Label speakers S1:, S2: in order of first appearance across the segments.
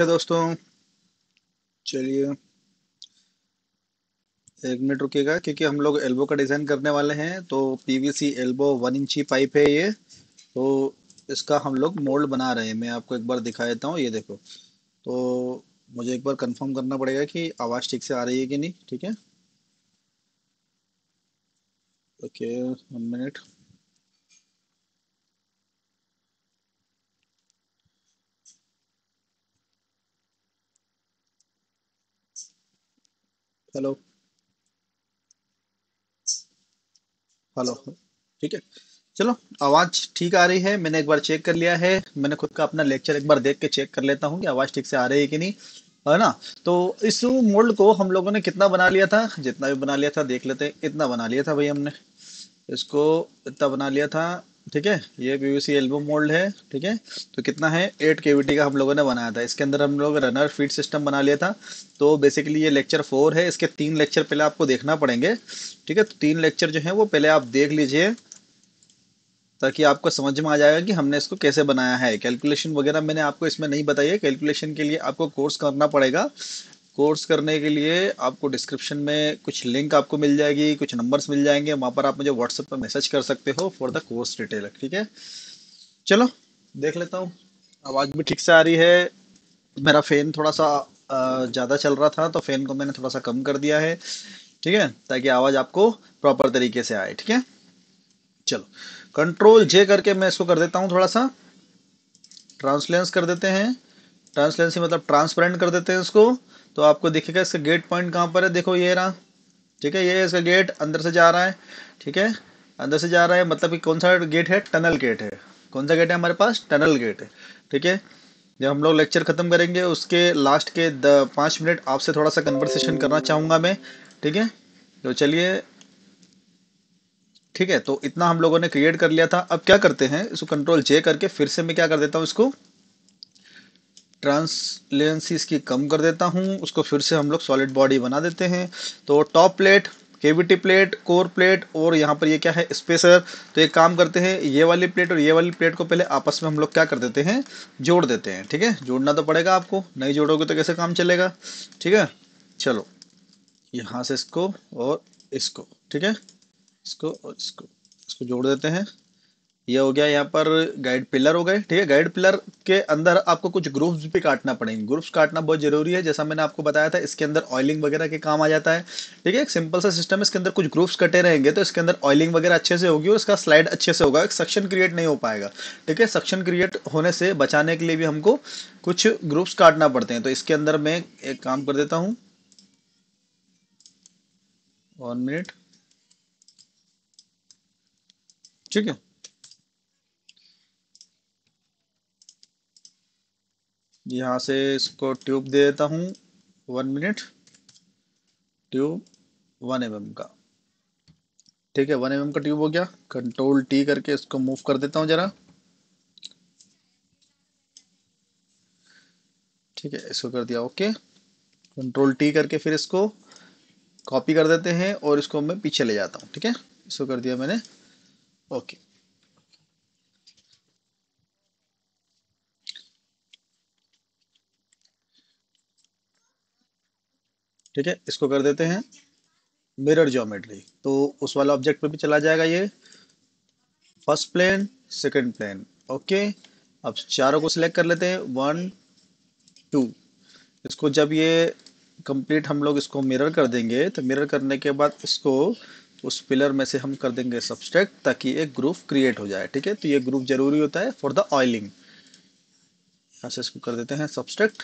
S1: है दोस्तों चलिए एक मिनट रुकेगा क्योंकि हम लोग एल्बो का डिज़ाइन करने वाले हैं तो PVC elbow one inch pipe है ये तो इसका हम लोग मोल्ड बना रहे हैं मैं आपको एक बार दिखा देता हूँ ये देखो तो मुझे एक बार कंफर्म करना पड़ेगा कि आवाज़ ठीक से आ रही है कि नहीं ठीक है okay one minute hello hello ठीक है चलो आवाज ठीक आ रही है मैंने एक बार चेक कर लिया है मैंने खुद का अपना लेक्चर एक बार देख के चेक कर लेता हूँ कि आवाज ठीक से आ रही है कि नहीं है ना तो इस मोल्ड को हम लोगों ने कितना बना लिया था जितना भी बना लिया था देख लेते इतना बना लिया था भाई हमने इसको इतना बना लिया था ठीक है ये पीवीसी एल्बो मोल्ड है ठीक है तो कितना है एट केवीटी का हम लोगों ने बनाया था इसके अंदर हम लोग रनर फीड सिस्टम बना लिया था तो बेसिकली ये लेक्चर फोर है इसके तीन लेक्चर पहले आपको देखना पड़ेंगे ठीक है तो तीन लेक्चर जो है वो पहले आप देख लीजिए ताकि आपको समझ में आ जाएगा कि हमने इसको कैसे बनाया है कैलकुलेशन वगैरह मैंने आपको इसमें नहीं बताई है कैलकुलेशन के लिए आपको कोर्स करना पड़ेगा कोर्स करने के लिए आपको डिस्क्रिप्शन में कुछ लिंक आपको मिल जाएगी कुछ नंबर्स मिल जाएंगे वहां पर आप मुझे व्हाट्सएप पर मैसेज कर सकते हो फॉर द कोर्स डिटेल ठीक है चलो देख लेता हूँ आवाज़ भी ठीक से आ रही है मेरा फ़ैन थोड़ा सा ज़्यादा चल रहा था तो फ़ैन को मैंने थोड़ा सा कम कर दिया है ठीक है ताकि आवाज़ आपको प्रॉपर तरीके से आए ठीक है चलो कंट्रोल जे करके मैं इसको कर देता हूँ थोड़ा सा ट्रांसलेंस कर देते हैं ट्रांसलेंस मतलब ट्रांसपेरेंट कर देते हैं इसको तो आपको दिखेगा इसका गेट पॉइंट कहाँ पर है देखो ये रहा ठीक है ये इसका गेट अंदर से जा रहा है ठीक है अंदर से जा रहा है मतलब कि कौन सा गेट है टनल गेट है कौन सा गेट है हमारे पास टनल गेट है ठीक है जब हम लोग लेक्चर ख़त्म करेंगे उसके लास्ट के द पाँच मिनट आपसे थोड़ा सा कन्वर्सेशन करना चाहूँगा मैं ठीक है तो चलिए ठीक है तो इतना हम लोगों ने क्रिएट कर लिया था अब क्या करते हैं इसको कंट्रोल जे करके फिर से मैं क्या कर देता हूँ इसको ट्रांसलेंसीज की कम कर देता हूँ उसको फिर से हम लोग सॉलिड बॉडी बना देते हैं तो top plate cavity plate core plate और यहाँ पर ये क्या है स्पेसर तो एक काम करते हैं ये वाली प्लेट और ये वाली प्लेट को पहले आपस में हम लोग क्या कर देते हैं जोड़ देते हैं ठीक है जोड़ना तो पड़ेगा आपको नहीं जोड़ोगे तो कैसे काम चलेगा ठीक है चलो यहाँ से इसको और इसको ठीक है इसको और इसको इसको जोड़ देते हैं ये हो गया यहाँ पर गाइड पिलर हो गए ठीक है गाइड पिलर के अंदर आपको कुछ ग्रुप्स भी काटना पड़ेंगे ग्रुप्स काटना बहुत जरूरी है जैसा मैंने आपको बताया था इसके अंदर ऑयलिंग वगैरह के काम आ जाता है ठीक है एक सिंपल सा सिस्टम इसके अंदर कुछ ग्रुप्स कटे रहेंगे तो इसके अंदर ऑयलिंग वगैरह अच्छे से होगी और इसका स्लाइड अच्छे से होगा एक सक्शन क्रिएट नहीं हो पाएगा ठीक है सक्शन क्रिएट होने से बचाने के लिए भी हमको कुछ ग्रुप्स काटना पड़ते हैं तो इसके अंदर मैं एक काम कर देता हूँ वन मिनट ठीक है यहाँ से इसको ट्यूब दे देता हूँ one minute tube one M का ठीक है वन एम का ट्यूब हो गया कंट्रोल टी करके इसको मूव कर देता हूँ जरा ठीक है इसको कर दिया ओके कंट्रोल टी करके फिर इसको कॉपी कर देते हैं और इसको मैं पीछे ले जाता हूँ ठीक है इसको कर दिया मैंने ओके ठीक है इसको कर देते हैं मिरर ज्योमेट्री तो उस वाला ऑब्जेक्ट पे भी चला जाएगा ये first plane second plane okay अब चारों को सिलेक्ट कर लेते हैं वन टू इसको जब ये कंप्लीट हम लोग इसको मिरर कर देंगे तो मिरर करने के बाद इसको उस पिलर में से हम कर देंगे सब्सट्रैक्ट ताकि एक ग्रुप क्रिएट हो जाए ठीक है तो ये ग्रुप जरूरी होता है फॉर द ऑयलिंग ऐसे इसको कर देते हैं सब्सट्रैक्ट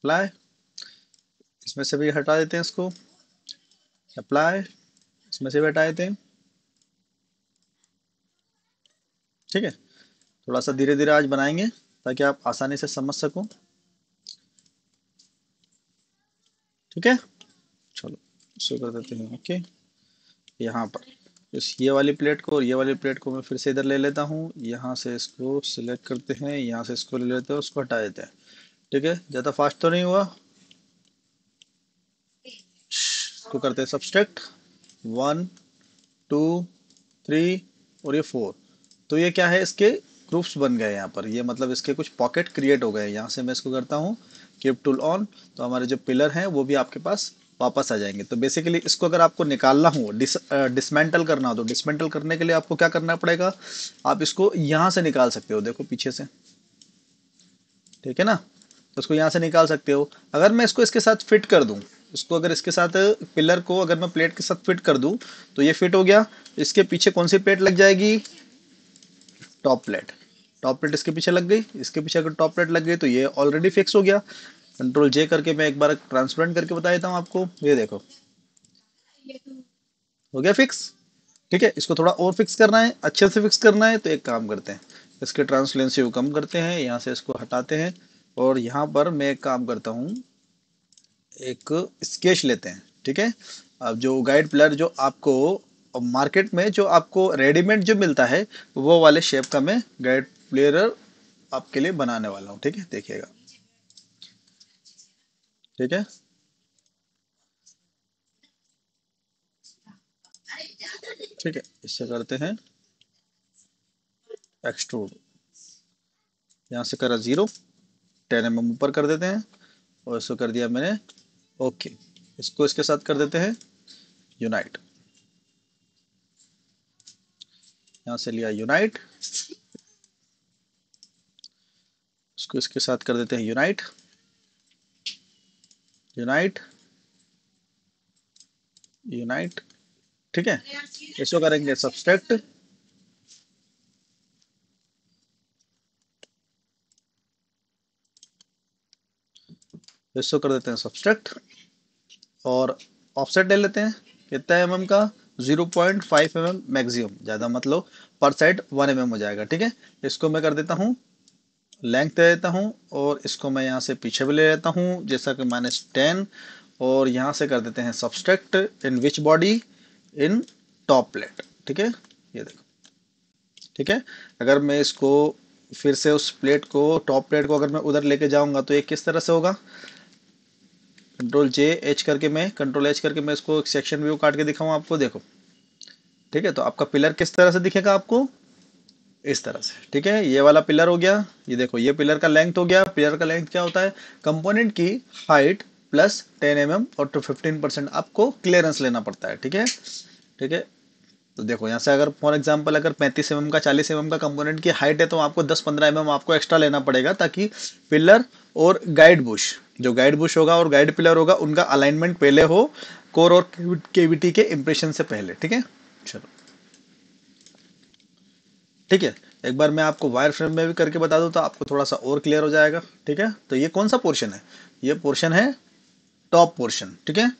S1: अप्लाई इसमें से भी हटा देते हैं इसको अप्लाई इसमें से भी हटा देते हैं ठीक है थोड़ा सा धीरे धीरे आज बनाएंगे ताकि आप आसानी से समझ सको ठीक है चलो शुरू कर देते हैं ओके यहाँ पर इस ये वाली प्लेट को और ये वाली प्लेट को मैं फिर से इधर ले लेता हूँ यहाँ से इसको सिलेक्ट करते हैं यहाँ से इसको ले लेते हैं उसको हटा देते हैं ठीक है ज़्यादा फास्ट तो नहीं हुआ इसको करते हैं सब्सट्रैक्ट वन टू थ्री और ये फोर तो ये क्या है इसके ग्रुप्स बन गए यहाँ पर ये मतलब इसके कुछ पॉकेट क्रिएट हो गए यहाँ से मैं इसको करता हूँ कीप टूल ऑन तो हमारे जो पिलर हैं वो भी आपके पास वापस आ जाएंगे तो बेसिकली इसको अगर आपको निकालना हो डिस डिसमेंटल करना हो तो डिसमेंटल करने के लिए आपको क्या करना पड़ेगा आप इसको यहाँ से निकाल सकते हो देखो पीछे से ठीक है ना उसको यहाँ से निकाल सकते हो अगर मैं इसको इसके साथ फिट कर दूँ इसको अगर इसके साथ पिलर को अगर मैं प्लेट के साथ फिट कर दूँ तो ये फिट हो गया इसके पीछे कौन सी प्लेट लग जाएगी टॉप प्लेट टॉप प्लेट इसके पीछे लग गई इसके पीछे अगर टॉप प्लेट लग गई तो ये ऑलरेडी फिक्स हो गया कंट्रोल जे करके मैं एक बार ट्रांसपेरेंट करके बता देता हूँ आपको ये देखो हो गया फिक्स ठीक है इसको थोड़ा और फिक्स करना है अच्छे से फिक्स करना है तो एक काम करते हैं इसके ट्रांसलेंसी को कम करते हैं यहाँ से इसको हटाते हैं और यहाँ पर मैं एक काम करता हूँ एक स्केच लेते हैं ठीक है अब जो गाइड प्लेयर जो आपको मार्केट में जो आपको रेडीमेड जो मिलता है वो वाले शेप का मैं गाइड प्लेयर आपके लिए बनाने वाला हूँ ठीक है देखिएगा ठीक है ठीक है इससे करते हैं एक्सट्रूड यहां से करा जीरो टेन एम ऊपर कर देते हैं और इसको कर दिया मैंने ओके इसको इसके साथ कर देते हैं यूनाइट यहां से लिया यूनाइट इसको इसके साथ कर देते हैं यूनाइट यूनाइट यूनाइट ठीक है इसको करेंगे सब्सट्रैक्ट इसको कर देते हैं सब्सट्रैक्ट और ऑफसेट ले लेते हैं कितना एम एम का 0.5 पॉइंट mm मैक्सिमम ज़्यादा मतलब पर साइड 1 एम mm हो जाएगा ठीक है इसको मैं कर देता हूँ लेंथ दे देता हूँ और इसको मैं यहाँ से पीछे भी ले लेता हूँ जैसा कि माइनस टेन और यहाँ से कर देते हैं subtract in which body in top plate ठीक है ये देखो ठीक है अगर मैं इसको फिर से उस प्लेट को टॉप प्लेट को अगर मैं उधर लेके जाऊंगा तो ये किस तरह से होगा कंट्रोल जे एच करके मैं कंट्रोल एच करके मैं इसको सेक्शन व्यू काट के दिखाऊँ आपको देखो ठीक है तो आपका पिलर किस तरह से दिखेगा आपको इस तरह से ठीक है ये वाला पिलर हो गया ये देखो ये पिलर का लेंथ हो गया पिलर का लेंथ क्या होता है कंपोनेंट की height plus ten M mm और टू फिफ्टीन परसेंट आपको क्लियरेंस लेना पड़ता है ठीक है ठीक है तो देखो यहाँ से अगर फॉर एग्जाम्पल अगर पैंतीस एम का चालीस एम का कंपोनेंट की हाइट है तो आपको दस पंद्रह एम आपको एक्स्ट्रा लेना पड़ेगा ताकि पिलर और गाइड बुश जो गाइड बुश होगा और गाइड पिलर होगा उनका अलाइनमेंट पहले हो कोर और केविटी के इम्प्रेशन से पहले ठीक है चलो ठीक है एक बार मैं आपको वायर फ्रेम में भी करके बता दूं तो आपको थोड़ा सा और क्लियर हो जाएगा ठीक है तो ये कौन सा पोर्शन है ये पोर्शन है टॉप पोर्शन ठीक है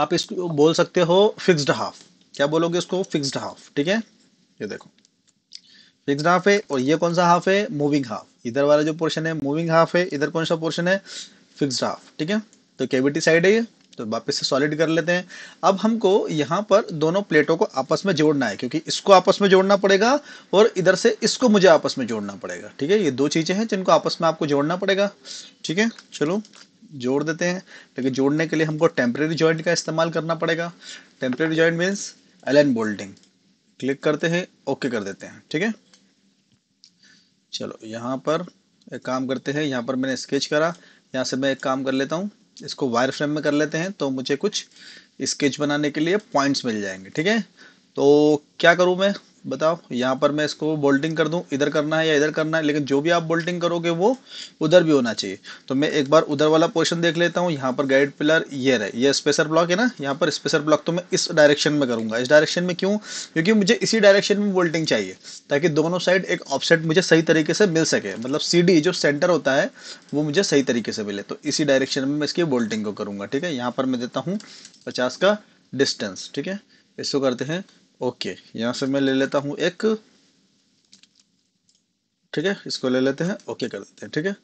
S1: आप इसको बोल सकते हो फिक्स्ड हाफ क्या बोलोगे इसको फिक्स्ड हाफ ठीक है ये देखो फिक्स्ड हाफ है और ये कौन सा हाफ है मूविंग हाफ इधर वाला जो पोर्शन है मूविंग हाफ है इधर कौन सा पोर्शन है फिक्स्ड हाफ ठीक है तो कैविटी साइड है ये तो वापस से सॉलिड कर लेते हैं अब हमको यहाँ पर दोनों प्लेटों को आपस में जोड़ना है क्योंकि इसको आपस में जोड़ना पड़ेगा और इधर से इसको मुझे आपस में जोड़ना पड़ेगा ठीक है ये दो चीज़ें हैं जिनको आपस में आपको जोड़ना पड़ेगा ठीक है चलो जोड़ देते हैं लेकिन जोड़ने के लिए हमको टेम्परेरी ज्वाइंट का इस्तेमाल करना पड़ेगा temporary joint means L N bolting click करते हैं ओके कर देते हैं ठीक है चलो यहाँ पर एक काम करते हैं यहाँ पर मैंने स्केच करा यहाँ से मैं एक काम कर लेता हूँ इसको वायर फ्रेम में कर लेते हैं तो मुझे कुछ स्केच बनाने के लिए पॉइंट्स मिल जाएंगे ठीक है तो क्या करूँ मैं बताओ यहाँ पर मैं इसको बोल्टिंग कर दूं इधर करना है या इधर करना है लेकिन जो भी आप बोल्टिंग करोगे वो उधर भी होना चाहिए तो मैं एक बार उधर वाला पोर्शन देख लेता हूँ यहाँ पर गाइड पिलर ये रहे ये स्पेसर ब्लॉक है ना यहाँ पर स्पेसर ब्लॉक तो मैं इस डायरेक्शन में करूंगा इस डायरेक्शन में क्यों क्योंकि मुझे इसी डायरेक्शन में बोल्टिंग चाहिए ताकि दोनों साइड एक ऑफसेट मुझे सही तरीके से मिल सके मतलब सी जो सेंटर होता है वो मुझे सही तरीके से मिले तो इसी डायरेक्शन में मैं इसकी बोल्टिंग को करूंगा ठीक है यहाँ पर मैं देता हूँ पचास का डिस्टेंस ठीक है इसको करते हैं ओके यहां से मैं ले लेता हूं एक ठीक है इसको ले लेते हैं ओके कर देते हैं ठीक है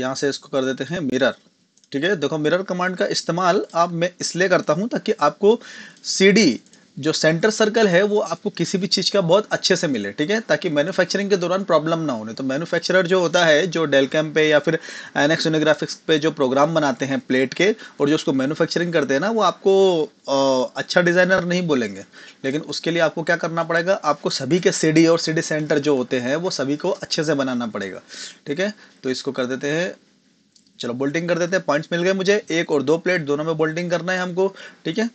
S1: यहां से इसको कर देते हैं मिरर ठीक है देखो मिरर कमांड का इस्तेमाल आप मैं इसलिए करता हूं ताकि आपको सीडी जो सेंटर सर्कल है वो आपको किसी भी चीज़ का बहुत अच्छे से मिले ठीक है ताकि मैन्युफैक्चरिंग के दौरान प्रॉब्लम ना होने तो मैन्युफैक्चरर जो होता है जो डेलकैम पे या फिर एनएक्स यूनिग्राफिक्स पे जो प्रोग्राम बनाते हैं प्लेट के और जो उसको मैन्युफैक्चरिंग करते हैं ना वो आपको आ, अच्छा डिज़ाइनर नहीं बोलेंगे लेकिन उसके लिए आपको क्या करना पड़ेगा आपको सभी के सी और सी सेंटर जो होते हैं वो सभी को अच्छे से बनाना पड़ेगा ठीक है तो इसको कर देते हैं चलो बोल्टिंग कर देते हैं पॉइंट्स मिल गए मुझे एक और दो प्लेट दोनों में बोल्टिंग करना है हमको ठीक है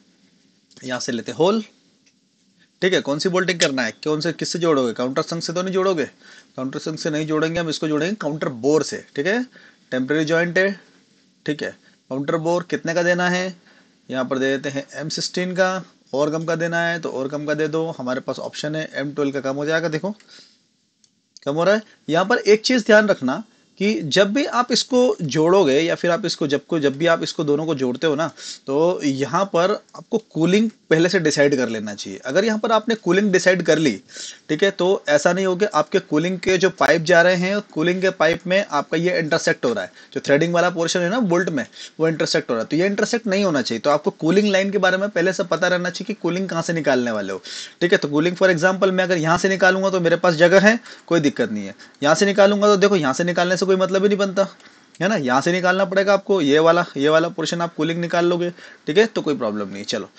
S1: यहां से लेते होल ठीक है कौन सी बोल्टिंग करना है कौन से किससे जोड़ोगे काउंटर संघ से तो नहीं जोड़ोगे काउंटर संघ से नहीं जोड़ेंगे हम इसको जोड़ेंगे काउंटर बोर से ठीक है टेम्प्रेरी ज्वाइंट है ठीक है काउंटर बोर कितने का देना है यहाँ पर दे देते हैं एम सिक्सटीन का और कम का देना है तो और कम का दे दो हमारे पास ऑप्शन है एम ट्वेल्व का कम हो जाएगा देखो कम हो रहा है यहाँ पर एक चीज़ ध्यान रखना कि जब भी आप इसको जोड़ोगे या फिर आप इसको जब को जब भी आप इसको दोनों को जोड़ते हो ना तो यहाँ पर आपको कूलिंग पहले से डिसाइड कर लेना चाहिए अगर यहाँ पर आपने कूलिंग डिसाइड कर ली ठीक है तो ऐसा नहीं होगा आपके कूलिंग के जो पाइप जा रहे हैं कूलिंग के पाइप में आपका ये इंटरसेक्ट हो रहा है जो थ्रेडिंग वाला पोर्शन है ना बोल्ट में वो इंटरसेक्ट हो रहा है तो ये इंटरसेक्ट नहीं होना चाहिए तो आपको कूलिंग लाइन के बारे में पहले से पता रहना चाहिए कि कूलिंग कहाँ से निकालने वाले हो ठीक है तो कूलिंग फॉर एग्जाम्पल मैं अगर यहाँ से निकालूंगा तो मेरे पास जगह है कोई दिक्कत नहीं है यहाँ से निकालूंगा तो देखो यहाँ से निकालने से कोई मतलब ही नहीं बनता है ना यहाँ से निकालना पड़ेगा आपको ये वाला ये वाला पोर्शन आप कूलिंग निकाल लोगे ठीक है तो कोई प्रॉब्लम नहीं चलो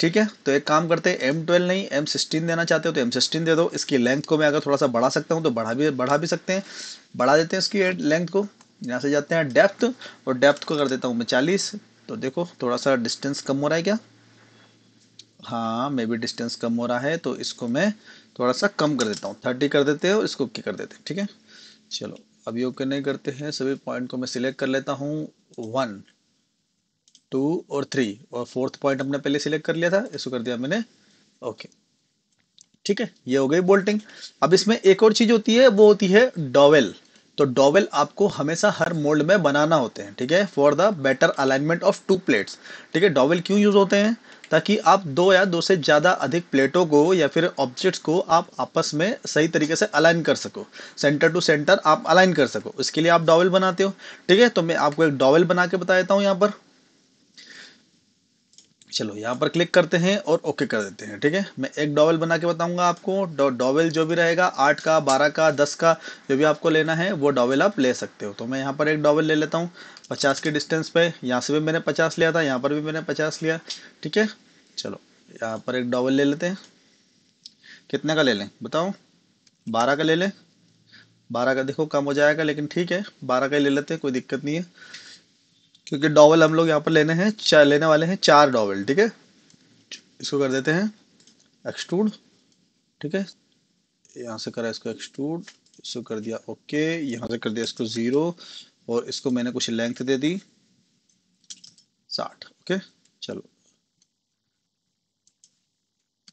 S1: ठीक है तो एक काम करते हैं एम ट्वेल्व नहीं एम सिक्सटीन देना चाहते हो तो एम सिक्सटीन दे दो इसकी लेंथ को मैं अगर थोड़ा सा बढ़ा सकता हूँ तो बढ़ा भी बढ़ा भी सकते हैं बढ़ा देते हैं इसकी लेंथ को यहाँ से जाते हैं डेप्थ और डेप्थ को कर देता हूँ मैं चालीस तो देखो थोड़ा सा डिस्टेंस कम हो रहा है क्या हाँ मे बी डिस्टेंस कम हो रहा है तो इसको मैं थोड़ा सा कम कर देता हूँ थर्टी कर देते हो इसको क्या कर देते ठीक है चलो अब योग करने करते हैं सभी पॉइंट को मैं सिलेक्ट कर लेता हूँ वन टू और थ्री और फोर्थ पॉइंट हमने पहले सिलेक्ट कर लिया था इसको कर दिया मैंने ओके ठीक है ये हो गई बोल्टिंग अब इसमें एक और चीज होती है वो होती है डॉवेल तो डॉवेल आपको हमेशा हर मोल्ड में बनाना होते हैं ठीक है for the better alignment of two plates ठीक है डॉवेल क्यों यूज होते हैं ताकि आप दो या दो से ज़्यादा अधिक प्लेटों को या फिर ऑब्जेक्ट्स को आप आपस में सही तरीके से अलाइन कर सको सेंटर टू सेंटर आप अलाइन कर सको इसके लिए आप डॉवेल बनाते हो ठीक है तो मैं आपको एक डॉवेल बना के बता देता हूँ यहाँ पर चलो यहाँ पर क्लिक करते हैं और ओके कर देते हैं ठीक है मैं एक डॉवेल बना के बताऊंगा आपको डॉवेल जो भी रहेगा आठ का बारह का दस का जो भी आपको लेना है वो डॉवेल आप ले सकते हो तो मैं यहाँ पर एक डॉवेल ले लेता हूँ पचास के डिस्टेंस पे यहाँ से भी मैंने पचास लिया था यहाँ पर भी मैंने पचास लिया ठीक है चलो यहाँ पर एक डॉवेल ले लेते हैं कितने का ले लें बताओ बारह का ले लें बारह का देखो कम हो जाएगा लेकिन ठीक है बारह का ही ले लेते हैं कोई दिक्कत नहीं है क्योंकि डॉवल हम लोग यहाँ पर लेने हैं चार लेने वाले हैं चार डॉवल ठीक है इसको कर देते हैं एक्सट्रूड ठीक है यहाँ से करा इसको एक्सट्रूड इसको कर दिया ओके यहाँ से कर दिया इसको ज़ीरो और इसको मैंने कुछ लेंथ दे दी साठ ओके चलो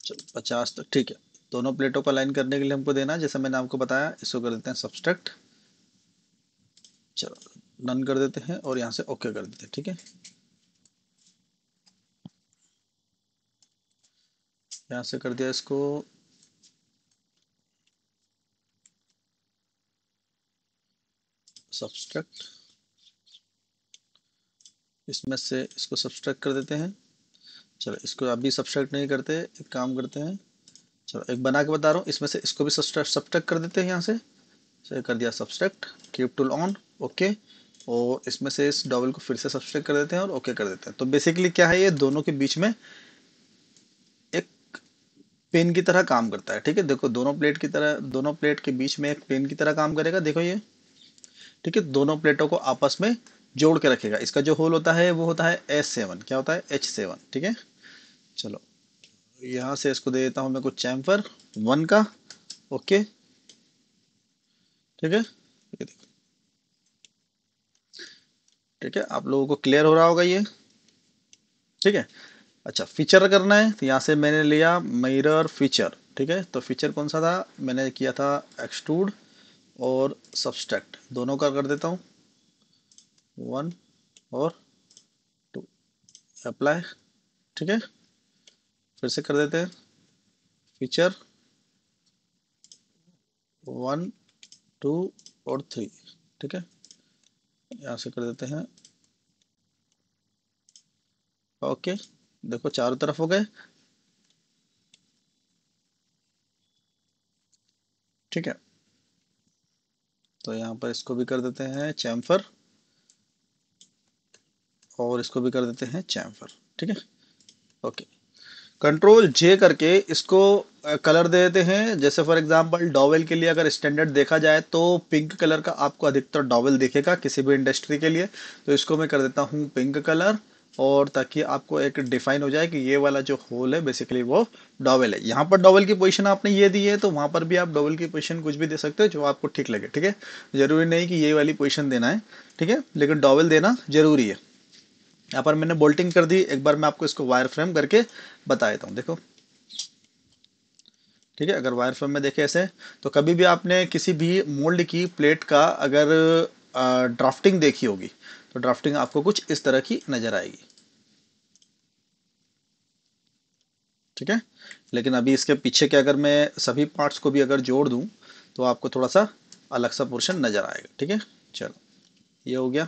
S1: चलो पचास तक ठीक है दोनों प्लेटों को अलाइन करने के लिए हमको देना जैसे मैंने आपको बताया इसको कर देते हैं सब्सट्रैक्ट चलो डन कर देते हैं और यहां से ओके कर देते हैं ठीक है यहां से कर दिया इसको सब्सट्रैक्ट इसमें से इसको सब्सट्रैक्ट कर देते हैं चलो इसको अभी सब्सट्रैक्ट नहीं करते एक काम करते हैं चलो एक बना के बता रहा हूँ इसमें से इसको भी सब्सट्रैक्ट कर देते हैं यहाँ से कर दिया subtract keep tool on okay okay. और इसमें से इस डॉबल को फिर से सब्सट्रैक्ट कर देते हैं और ओके कर देते हैं तो बेसिकली क्या है ये दोनों के बीच में एक पेन की तरह काम करता है ठीक है देखो दोनों प्लेट की तरह दोनों प्लेट के बीच में एक पेन की तरह काम करेगा देखो ये ठीक है दोनों प्लेटों को आपस में जोड़ के रखेगा इसका जो होल होता है वो होता है एस सेवन क्या होता है एच सेवन ठीक है चलो यहां से इसको दे देता हूं मैं कुछ चैम्फर वन का ओके ठीक है ठीक है देखो ठीक है आप लोगों को क्लियर हो रहा होगा ये ठीक है अच्छा फीचर करना है तो यहाँ से मैंने लिया मिरर फीचर ठीक है तो फीचर कौन सा था मैंने किया था एक्सट्रूड और सब्सट्रैक्ट दोनों का कर देता हूँ वन और टू अप्लाई ठीक है फिर से कर देते हैं फीचर वन टू और थ्री ठीक है यहाँ से कर देते हैं ओके देखो चारों तरफ हो गए ठीक है तो यहाँ पर इसको भी कर देते हैं चैम्फर और इसको भी कर देते हैं चैम्फर ठीक है ओके कंट्रोल जे करके इसको कलर दे देते हैं जैसे फॉर एग्जांपल डॉवेल के लिए अगर स्टैंडर्ड देखा जाए तो पिंक कलर का आपको अधिकतर डॉवेल दिखेगा किसी भी इंडस्ट्री के लिए तो इसको मैं कर देता हूँ पिंक कलर और ताकि आपको एक डिफाइन हो जाए कि ये वाला जो होल है बेसिकली वो डॉवेल है यहाँ पर डॉवेल की पोजिशन आपने ये दी है तो वहां पर भी आप डॉवेल की पोजिशन कुछ भी दे सकते हो जो आपको ठीक लगे ठीक है जरूरी नहीं कि ये वाली पोजिशन देना है ठीक है लेकिन डॉवेल देना जरूरी है यहाँ पर मैंने बोल्टिंग कर दी एक बार मैं आपको इसको वायर फ्रेम करके बता देता हूँ देखो ठीक है अगर वायर फ्रेम में देखे ऐसे तो कभी भी आपने किसी भी मोल्ड की प्लेट का अगर ड्राफ्टिंग देखी होगी तो ड्राफ्टिंग आपको कुछ इस तरह की नजर आएगी ठीक है लेकिन अभी इसके पीछे के अगर मैं सभी पार्ट्स को भी अगर जोड़ दूं तो आपको थोड़ा सा अलग सा पोर्शन नजर आएगा ठीक है चलो ये हो गया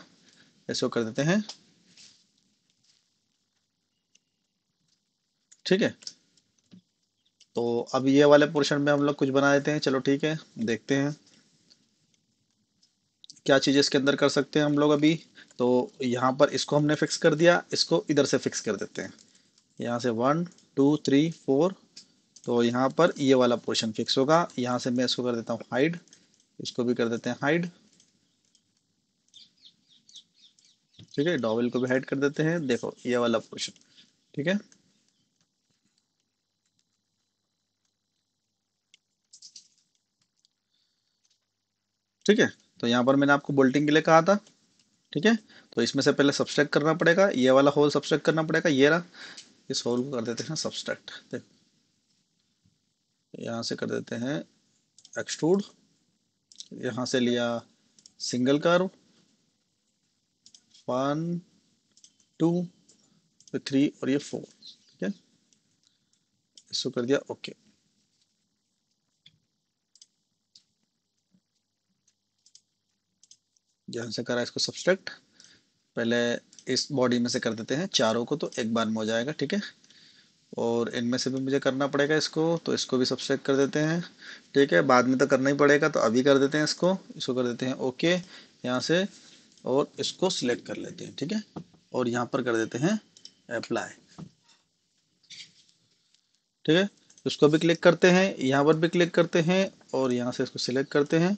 S1: ऐसे कर देते हैं ठीक है तो अब ये वाले पोर्शन में हम लोग कुछ बना देते हैं चलो ठीक है देखते हैं क्या चीज़ इसके अंदर कर सकते हैं हम लोग अभी तो यहाँ पर इसको हमने फिक्स कर दिया इसको इधर से फिक्स कर देते हैं यहाँ से वन टू थ्री फोर तो यहाँ पर ये वाला पोर्शन फिक्स होगा यहाँ से मैं इसको कर देता हूँ हाइड इसको भी कर देते हैं हाइड ठीक है डॉवेल को भी हाइड कर देते हैं देखो ये वाला पोर्शन ठीक है ठीक है तो यहाँ पर मैंने आपको बोल्टिंग के लिए कहा था ठीक है तो इसमें से पहले सब्सट्रैक्ट करना पड़ेगा ये वाला होल सब्सट्रैक्ट करना पड़ेगा ये रहा इस होल को कर देते हैं सब्सट्रैक्ट देख यहाँ से कर देते हैं एक्सट्रूड यहाँ से लिया single curve one two three और ये फोर ठीक है इसको कर दिया ओके जहां से करा इसको सब्सट्रैक्ट पहले इस बॉडी में से कर देते हैं चारों को तो एक बार में हो जाएगा ठीक है और इनमें से भी मुझे करना पड़ेगा इसको तो इसको भी सब्सट्रैक्ट कर देते हैं ठीक है बाद में तो करना ही पड़ेगा तो अभी कर देते हैं इसको इसको कर देते हैं ओके यहाँ से और इसको सिलेक्ट कर लेते हैं ठीक है और यहाँ पर कर देते हैं अप्लाई ठीक है इसको भी क्लिक करते हैं यहाँ पर भी क्लिक करते हैं और यहाँ से इसको सिलेक्ट करते हैं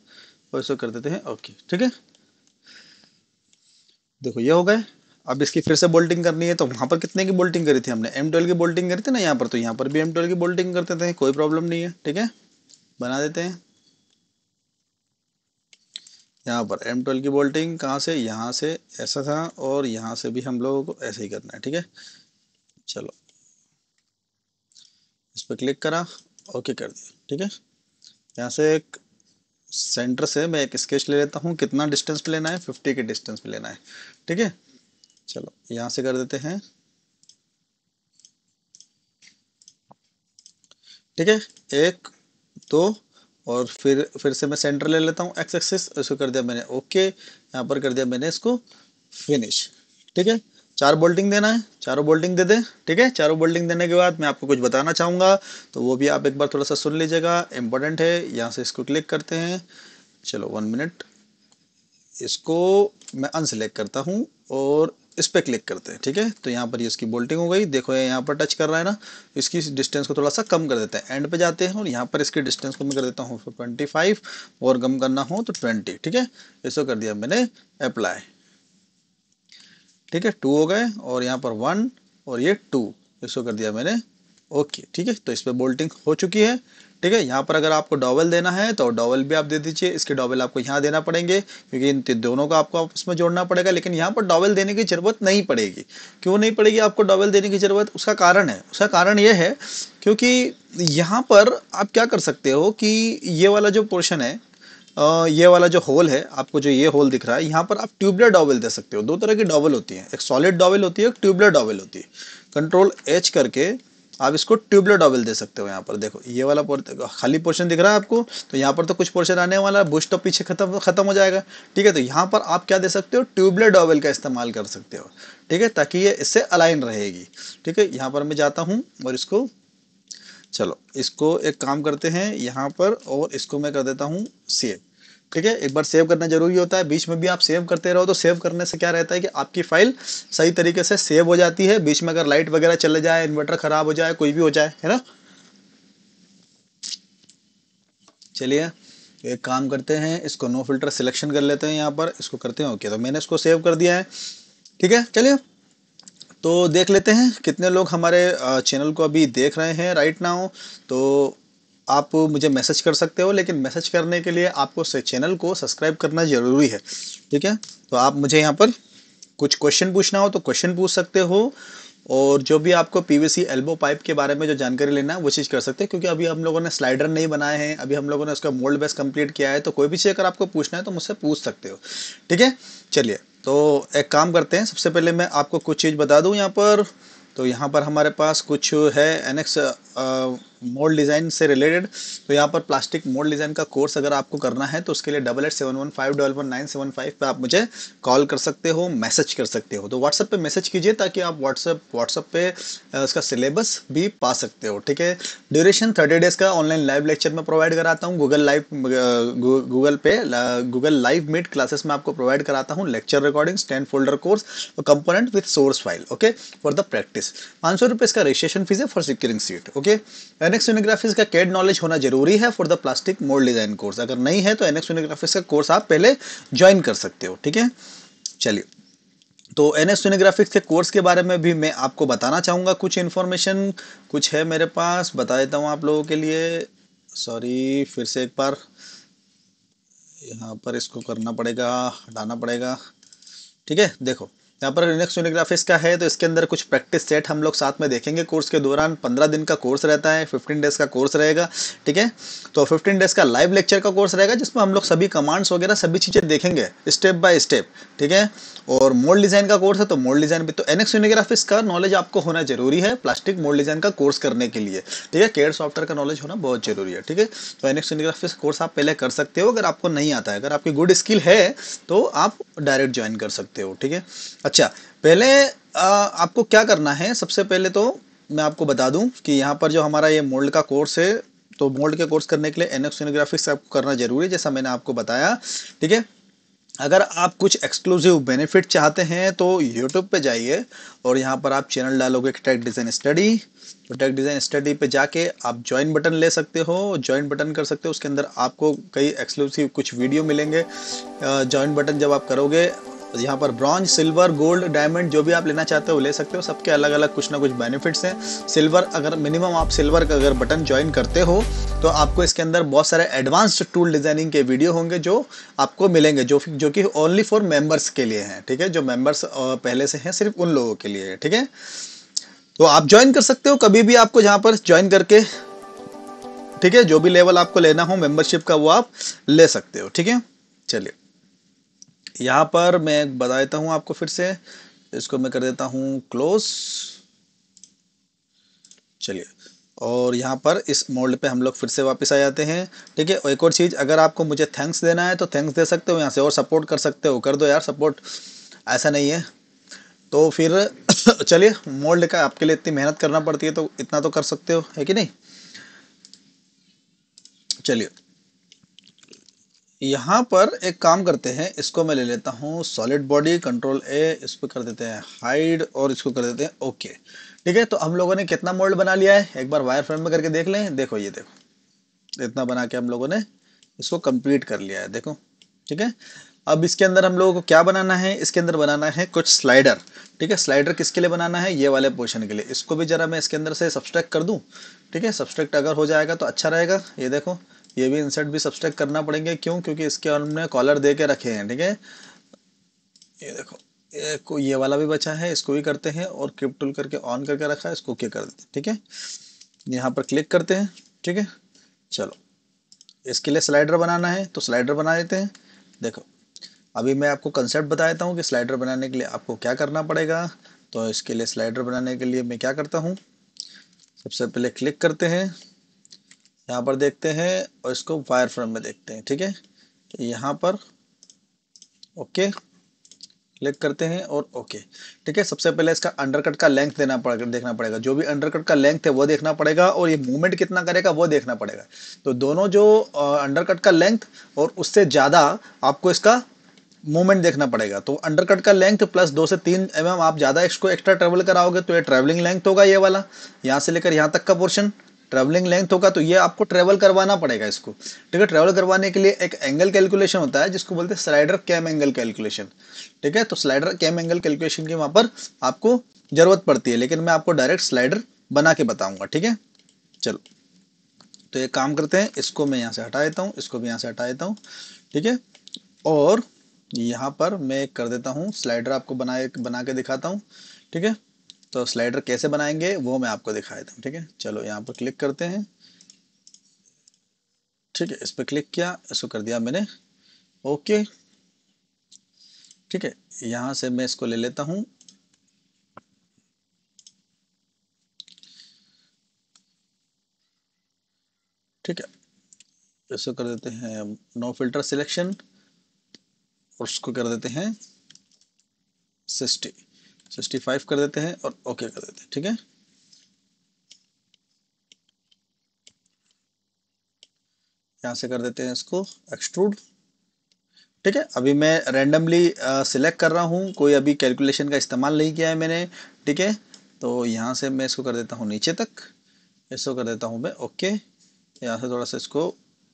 S1: और इसको कर देते हैं ओके ठीक है देखो ये हो गए अब इसकी फिर से बोल्टिंग करनी है तो वहां पर कितने की बोल्टिंग करी थी हमने एम की बोल्टिंग करी थी ना यहाँ पर तो यहाँ पर भी एम की बोल्टिंग करते थे कोई प्रॉब्लम नहीं है ठीक है बना देते हैं यहाँ पर एम की बोल्टिंग कहाँ से यहाँ से ऐसा था और यहाँ से भी हम लोगों को ऐसे ही करना है ठीक है चलो इस पर क्लिक करा ओके कर दिया ठीक है यहाँ से एक सेंटर से मैं एक स्केच ले लेता हूँ कितना डिस्टेंस पे लेना है फिफ्टी के डिस्टेंस पे लेना है ठीक है चलो यहां से कर देते हैं ठीक है एक दो और फिर फिर से मैं सेंटर ले लेता हूँ एक्स एक्सिस इसको कर दिया मैंने ओके यहाँ पर कर दिया मैंने इसको फिनिश ठीक है चार बोल्टिंग देना है चारों बोल्टिंग दे दे ठीक है चारों बोल्टिंग देने के बाद मैं आपको कुछ बताना चाहूंगा तो वो भी आप एक बार थोड़ा सा सुन लीजिएगा इम्पोर्टेंट है यहाँ से इसको क्लिक करते हैं चलो वन मिनट इसको मैं अनसेलेक्ट करता हूँ और इस पर क्लिक करते हैं ठीक है तो यहाँ पर ये इसकी बोल्टिंग हो गई देखो ये यहाँ पर टच कर रहा है ना इसकी डिस्टेंस को थोड़ा सा कम कर देते हैं एंड पे जाते हैं और यहाँ पर इसकी डिस्टेंस को मैं कर देता हूँ ट्वेंटी फाइव और कम करना हो तो ट्वेंटी ठीक है इसको कर दिया मैंने अप्लाई ठीक है टू हो गए और यहाँ पर वन और ये टू इसको कर दिया मैंने ओके ठीक है तो इस पर बोल्टिंग हो चुकी है ठीक है यहाँ पर अगर आपको डॉबल देना है तो डॉवल भी आप दे दीजिए इसके डॉवल आपको यहाँ देना पड़ेंगे क्योंकि इन दोनों का आपको इसमें जोड़ना पड़ेगा लेकिन यहाँ पर डॉवल देने की जरूरत नहीं पड़ेगी क्यों नहीं पड़ेगी आपको डॉवल देने की जरूरत उसका कारण है उसका कारण यह है क्योंकि यहाँ पर आप क्या कर सकते हो कि ये वाला जो पोर्शन है ये वाला जो होल है आपको जो ये होल दिख रहा है यहाँ पर आप ट्यूबलेट डॉवेल दे सकते हो दो तरह की डॉवेल होती है एक सॉलिड डॉवेल होती है एक ट्यूबलेट डॉवेल होती है कंट्रोल एच करके आप इसको ट्यूबलेट डॉवेल दे सकते हो यहाँ पर देखो ये वाला खाली पोर्शन दिख रहा है आपको तो यहाँ पर तो कुछ पोर्शन आने वाला है बुश तो पीछे खत्म खत्म हो जाएगा ठीक है तो यहाँ पर आप क्या दे सकते हो ट्यूबलेट डॉवेल का इस्तेमाल कर सकते हो ठीक है ताकि ये इससे अलाइन रहेगी ठीक है यहाँ पर मैं जाता हूँ और इसको चलो इसको एक काम करते हैं यहाँ पर और इसको मैं कर देता हूँ सेव ठीक है एक बार सेव करना जरूरी होता है बीच में भी आप सेव करते रहो तो सेव करने से क्या रहता है कि आपकी फाइल सही तरीके से सेव हो जाती है बीच में अगर लाइट वगैरह चले जाए इन्वर्टर खराब हो जाए कोई भी हो जाए है ना चलिए एक काम करते हैं इसको नो फिल्टर सिलेक्शन कर लेते हैं यहाँ पर इसको करते हैं ओके तो मैंने इसको सेव कर दिया है ठीक है चलिए तो देख लेते हैं कितने लोग हमारे चैनल को अभी देख रहे हैं राइट नाउ तो आप मुझे मैसेज कर सकते हो लेकिन मैसेज करने के लिए आपको चैनल को सब्सक्राइब करना ज़रूरी है ठीक है तो आप मुझे यहाँ पर कुछ क्वेश्चन पूछना हो तो क्वेश्चन पूछ सकते हो और जो भी आपको पीवीसी एल्बो पाइप के बारे में जो जानकारी लेना है वो चीज़ कर सकते हैं क्योंकि अभी हम लोगों ने स्लाइडर नहीं बनाए हैं अभी हम लोगों ने उसका मोल्ड बेस कंप्लीट किया है तो कोई भी चीज़ अगर आपको पूछना है तो मुझसे पूछ सकते हो ठीक है चलिए तो एक काम करते हैं सबसे पहले मैं आपको कुछ चीज़ बता दूँ यहाँ पर तो यहाँ पर हमारे पास कुछ है एनएक्स मोल्ड डिज़ाइन से रिलेटेड तो यहाँ पर प्लास्टिक मोल्ड डिज़ाइन का कोर्स अगर आपको करना है तो उसके लिए double eight seven one five double one nine seven five पर आप मुझे कॉल कर सकते हो मैसेज कर सकते हो तो व्हाट्सएप पे मैसेज कीजिए ताकि आप व्हाट्सएप व्हाट्सएप पे उसका सिलेबस भी पा सकते हो ठीक है ड्यूरेशन थर्टी डेज का ऑनलाइन लाइव लेक्चर में प्रोवाइड कराता हूँ गूगल लाइव गूगल पे गूगल लाइव मीट क्लासेस में आपको प्रोवाइड कराता हूँ lecture recording stand folder course और component with source file okay for the practice पाँच सौ रुपये इसका रजिस्ट्रेशन फीस है for securing seat okay NX Unigraphics का कैड नॉलेज होना जरूरी है for the plastic mould design course अगर नहीं है तो एनएक्स यूनिग्राफिक्स का कोर्स आप पहले ज्वाइन कर सकते हो ठीक है चलिए तो एन एस सोनोग्राफिक्स के कोर्स के बारे में भी मैं आपको बताना चाहूँगा कुछ इन्फॉर्मेशन कुछ है मेरे पास बता देता हूँ आप लोगों के लिए सॉरी फिर से एक बार यहाँ पर इसको करना पड़ेगा हटाना पड़ेगा ठीक है देखो यहाँ पर लिनक्स यूनिग्राफिक्स का है तो इसके अंदर कुछ प्रैक्टिस सेट हम लोग साथ में देखेंगे कोर्स के दौरान पंद्रह दिन का कोर्स रहता है फिफ्टीन डेज का कोर्स रहेगा ठीक है तो फिफ्टीन डेज का लाइव लेक्चर का कोर्स रहेगा जिसमें हम लोग सभी कमांड्स वगैरह सभी चीज़ें देखेंगे स्टेप बाय स्टेप ठीक है और मोल्ड डिज़ाइन का कोर्स है तो मोल्ड डिज़ाइन भी तो एनएक्स यूनिग्राफिक्स का नॉलेज आपको होना जरूरी है प्लास्टिक मोल्ड डिज़ाइन का कोर्स करने के लिए ठीक है केयर सॉफ्टवेयर का नॉलेज होना बहुत जरूरी है ठीक है तो एनएक्स यूनिग्राफिक्स कोर्स आप पहले कर सकते हो अगर आपको नहीं आता है अगर आपकी गुड स्किल है तो आप डायरेक्ट ज्वाइन कर सकते हो ठीक है अच्छा पहले आपको क्या करना है सबसे पहले तो मैं आपको बता दूं कि यहाँ पर जो हमारा ये मोल्ड का कोर्स है तो मोल्ड के कोर्स करने के लिए एनएक्सोनोग्राफिक्स आपको करना जरूरी है जैसा मैंने आपको बताया ठीक है अगर आप कुछ एक्सक्लूसिव बेनिफिट चाहते हैं तो यूट्यूब पे जाइए और यहाँ पर आप चैनल डालोगे टेक डिज़ाइन स्टडी तो टेक डिज़ाइन स्टडी पे जाके आप ज्वाइन बटन ले सकते हो ज्वाइन बटन कर सकते हो उसके अंदर आपको कई एक्सक्लूसिव कुछ वीडियो मिलेंगे ज्वाइन बटन जब आप करोगे तो यहाँ पर ब्रॉन्ज सिल्वर गोल्ड डायमंड जो भी आप लेना चाहते हो ले सकते हो सबके अलग अलग कुछ ना कुछ बेनिफिट्स हैं सिल्वर अगर मिनिमम आप सिल्वर का अगर बटन ज्वाइन करते हो तो आपको इसके अंदर बहुत सारे एडवांस्ड टूल डिज़ाइनिंग के वीडियो होंगे जो आपको मिलेंगे जो जो कि ओनली फॉर मेंबर्स के लिए हैं ठीक है जो मेंबर्स पहले से हैं सिर्फ उन लोगों के लिए ठीक है तो आप ज्वाइन कर सकते हो कभी भी आपको जहाँ पर ज्वाइन करके ठीक है जो भी लेवल आपको लेना हो मेंबरशिप का वो आप ले सकते हो ठीक है चलिए यहाँ पर मैं बता देता हूँ आपको फिर से इसको मैं कर देता हूँ क्लोज चलिए और यहाँ पर इस मोल्ड पे हम लोग फिर से वापस आ जाते हैं ठीक है एक और चीज़ अगर आपको मुझे थैंक्स देना है तो थैंक्स दे सकते हो यहाँ से और सपोर्ट कर सकते हो कर दो यार सपोर्ट ऐसा नहीं है तो फिर चलिए मोल्ड का आपके लिए इतनी मेहनत करना पड़ती है तो इतना तो कर सकते हो है कि नहीं चलिए यहाँ पर एक काम करते हैं इसको मैं ले लेता हूँ सॉलिड बॉडी कंट्रोल ए इस पर कर देते हैं हाइड और इसको कर देते हैं ओके ठीक है तो हम लोगों ने कितना मोल्ड बना लिया है एक बार वायर फ्रेम में करके देख लें देखो ये देखो इतना बना के हम लोगों ने इसको कंप्लीट कर लिया है देखो ठीक है अब इसके अंदर हम लोगों को क्या बनाना है इसके अंदर बनाना है कुछ स्लाइडर ठीक है स्लाइडर किसके लिए बनाना है ये वाले पोर्शन के लिए इसको भी जरा मैं इसके अंदर से सब्सट्रैक्ट कर दूं ठीक है सब्सट्रैक्ट अगर हो जाएगा तो अच्छा रहेगा ये देखो ये भी इंसर्ट भी सब्सट्रैक्ट करना पड़ेंगे क्यों क्योंकि इसके हमने कॉलर दे के रखे हैं ठीक है ये देखो ये को ये वाला भी बचा है इसको भी करते हैं और क्रिप टूल करके ऑन करके रखा है इसको क्या कर देते हैं ठीक है यहाँ पर क्लिक करते हैं ठीक है चलो इसके लिए स्लाइडर बनाना है तो स्लाइडर बना लेते हैं देखो अभी मैं आपको कंसेप्ट बता देता हूँ कि स्लाइडर बनाने के लिए आपको क्या करना पड़ेगा तो इसके लिए स्लाइडर बनाने के लिए मैं क्या करता हूँ सबसे पहले क्लिक करते हैं यहाँ पर देखते हैं और इसको वायर फ्रेम में देखते हैं ठीक है तो यहाँ पर ओके क्लिक करते हैं और ओके ठीक है सबसे पहले इसका अंडरकट का लेंथ देना पड़ेगा देखना पड़ेगा जो भी अंडरकट का लेंथ है वो देखना पड़ेगा और ये मूवमेंट कितना करेगा वो देखना पड़ेगा तो दोनों जो अंडरकट का लेंथ और उससे ज़्यादा आपको इसका मूवमेंट देखना पड़ेगा तो अंडरकट का लेंथ प्लस दो से तीन एम mm आप ज़्यादा इसको एक्स्ट्रा ट्रेवल कराओगे तो ये ट्रेवलिंग लेंथ होगा ये वाला यहाँ से लेकर यहाँ तक का पोर्शन ट्रेवलिंग लेंथ होगा तो ये आपको ट्रेवल करवाना पड़ेगा इसको ठीक है ट्रेवल करवाने के लिए एक एंगल कैलकुलेशन होता है जिसको बोलते हैं स्लाइडर कैम एंगल कैलकुलेशन ठीक है तो स्लाइडर कैम एंगल कैलकुलेशन की वहां पर आपको जरूरत पड़ती है लेकिन मैं आपको डायरेक्ट स्लाइडर बना के बताऊंगा ठीक है चलो तो एक काम करते हैं इसको मैं यहाँ से हटा देता हूँ इसको भी यहाँ से हटा देता हूँ ठीक है और यहाँ पर मैं कर देता हूँ स्लाइडर आपको बना बना के दिखाता हूँ ठीक है तो स्लाइडर कैसे बनाएंगे वो मैं आपको दिखा देता हूँ ठीक है चलो यहाँ पर क्लिक करते हैं ठीक है इस पर क्लिक किया इसको कर दिया मैंने ओके ठीक है यहां से मैं इसको ले लेता हूं ठीक है इसको कर देते हैं नो फिल्टर सिलेक्शन और उसको कर देते हैं सिस्टी सिक्सटी फाइव कर देते हैं और ओके कर देते हैं ठीक है यहां से कर देते हैं इसको एक्सट्रूड ठीक है अभी मैं रैंडमली सिलेक्ट कर रहा हूं कोई अभी कैलकुलेशन का इस्तेमाल नहीं किया है मैंने ठीक है तो यहां से मैं इसको कर देता हूं नीचे तक इसको कर देता हूं मैं ओके यहां से थोड़ा सा इसको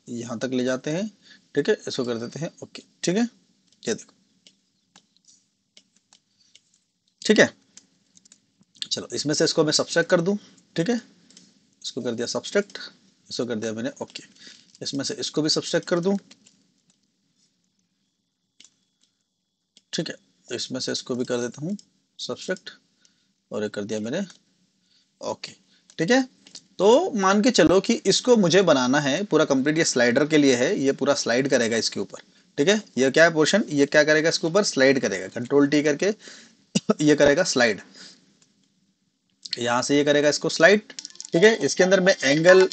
S1: यहां तक ले जाते हैं ठीक है इसको कर देते हैं ओके ठीक है ये देखो ठीक है चलो इसमें से इसको मैं सब्सट्रैक्ट कर दूं ठीक है इसको कर दिया सब्सट्रैक्ट इसको कर दिया मैंने ओके इसमें से इसको भी सब्सट्रैक्ट कर दूं ठीक है तो इसमें से इसको भी कर देता हूं सब्सट्रैक्ट और ये कर दिया मैंने ओके ठीक है तो मान के चलो कि इसको मुझे बनाना है पूरा कंप्लीट ये स्लाइडर के लिए है ये पूरा स्लाइड करेगा इसके ऊपर ठीक है ये क्या है पोर्शन ये क्या करेगा इसके ऊपर स्लाइड करेगा कंट्रोल टी करके ये करेगा स्लाइड यहां से ये करेगा इसको स्लाइड ठीक है इसके अंदर मैं एंगल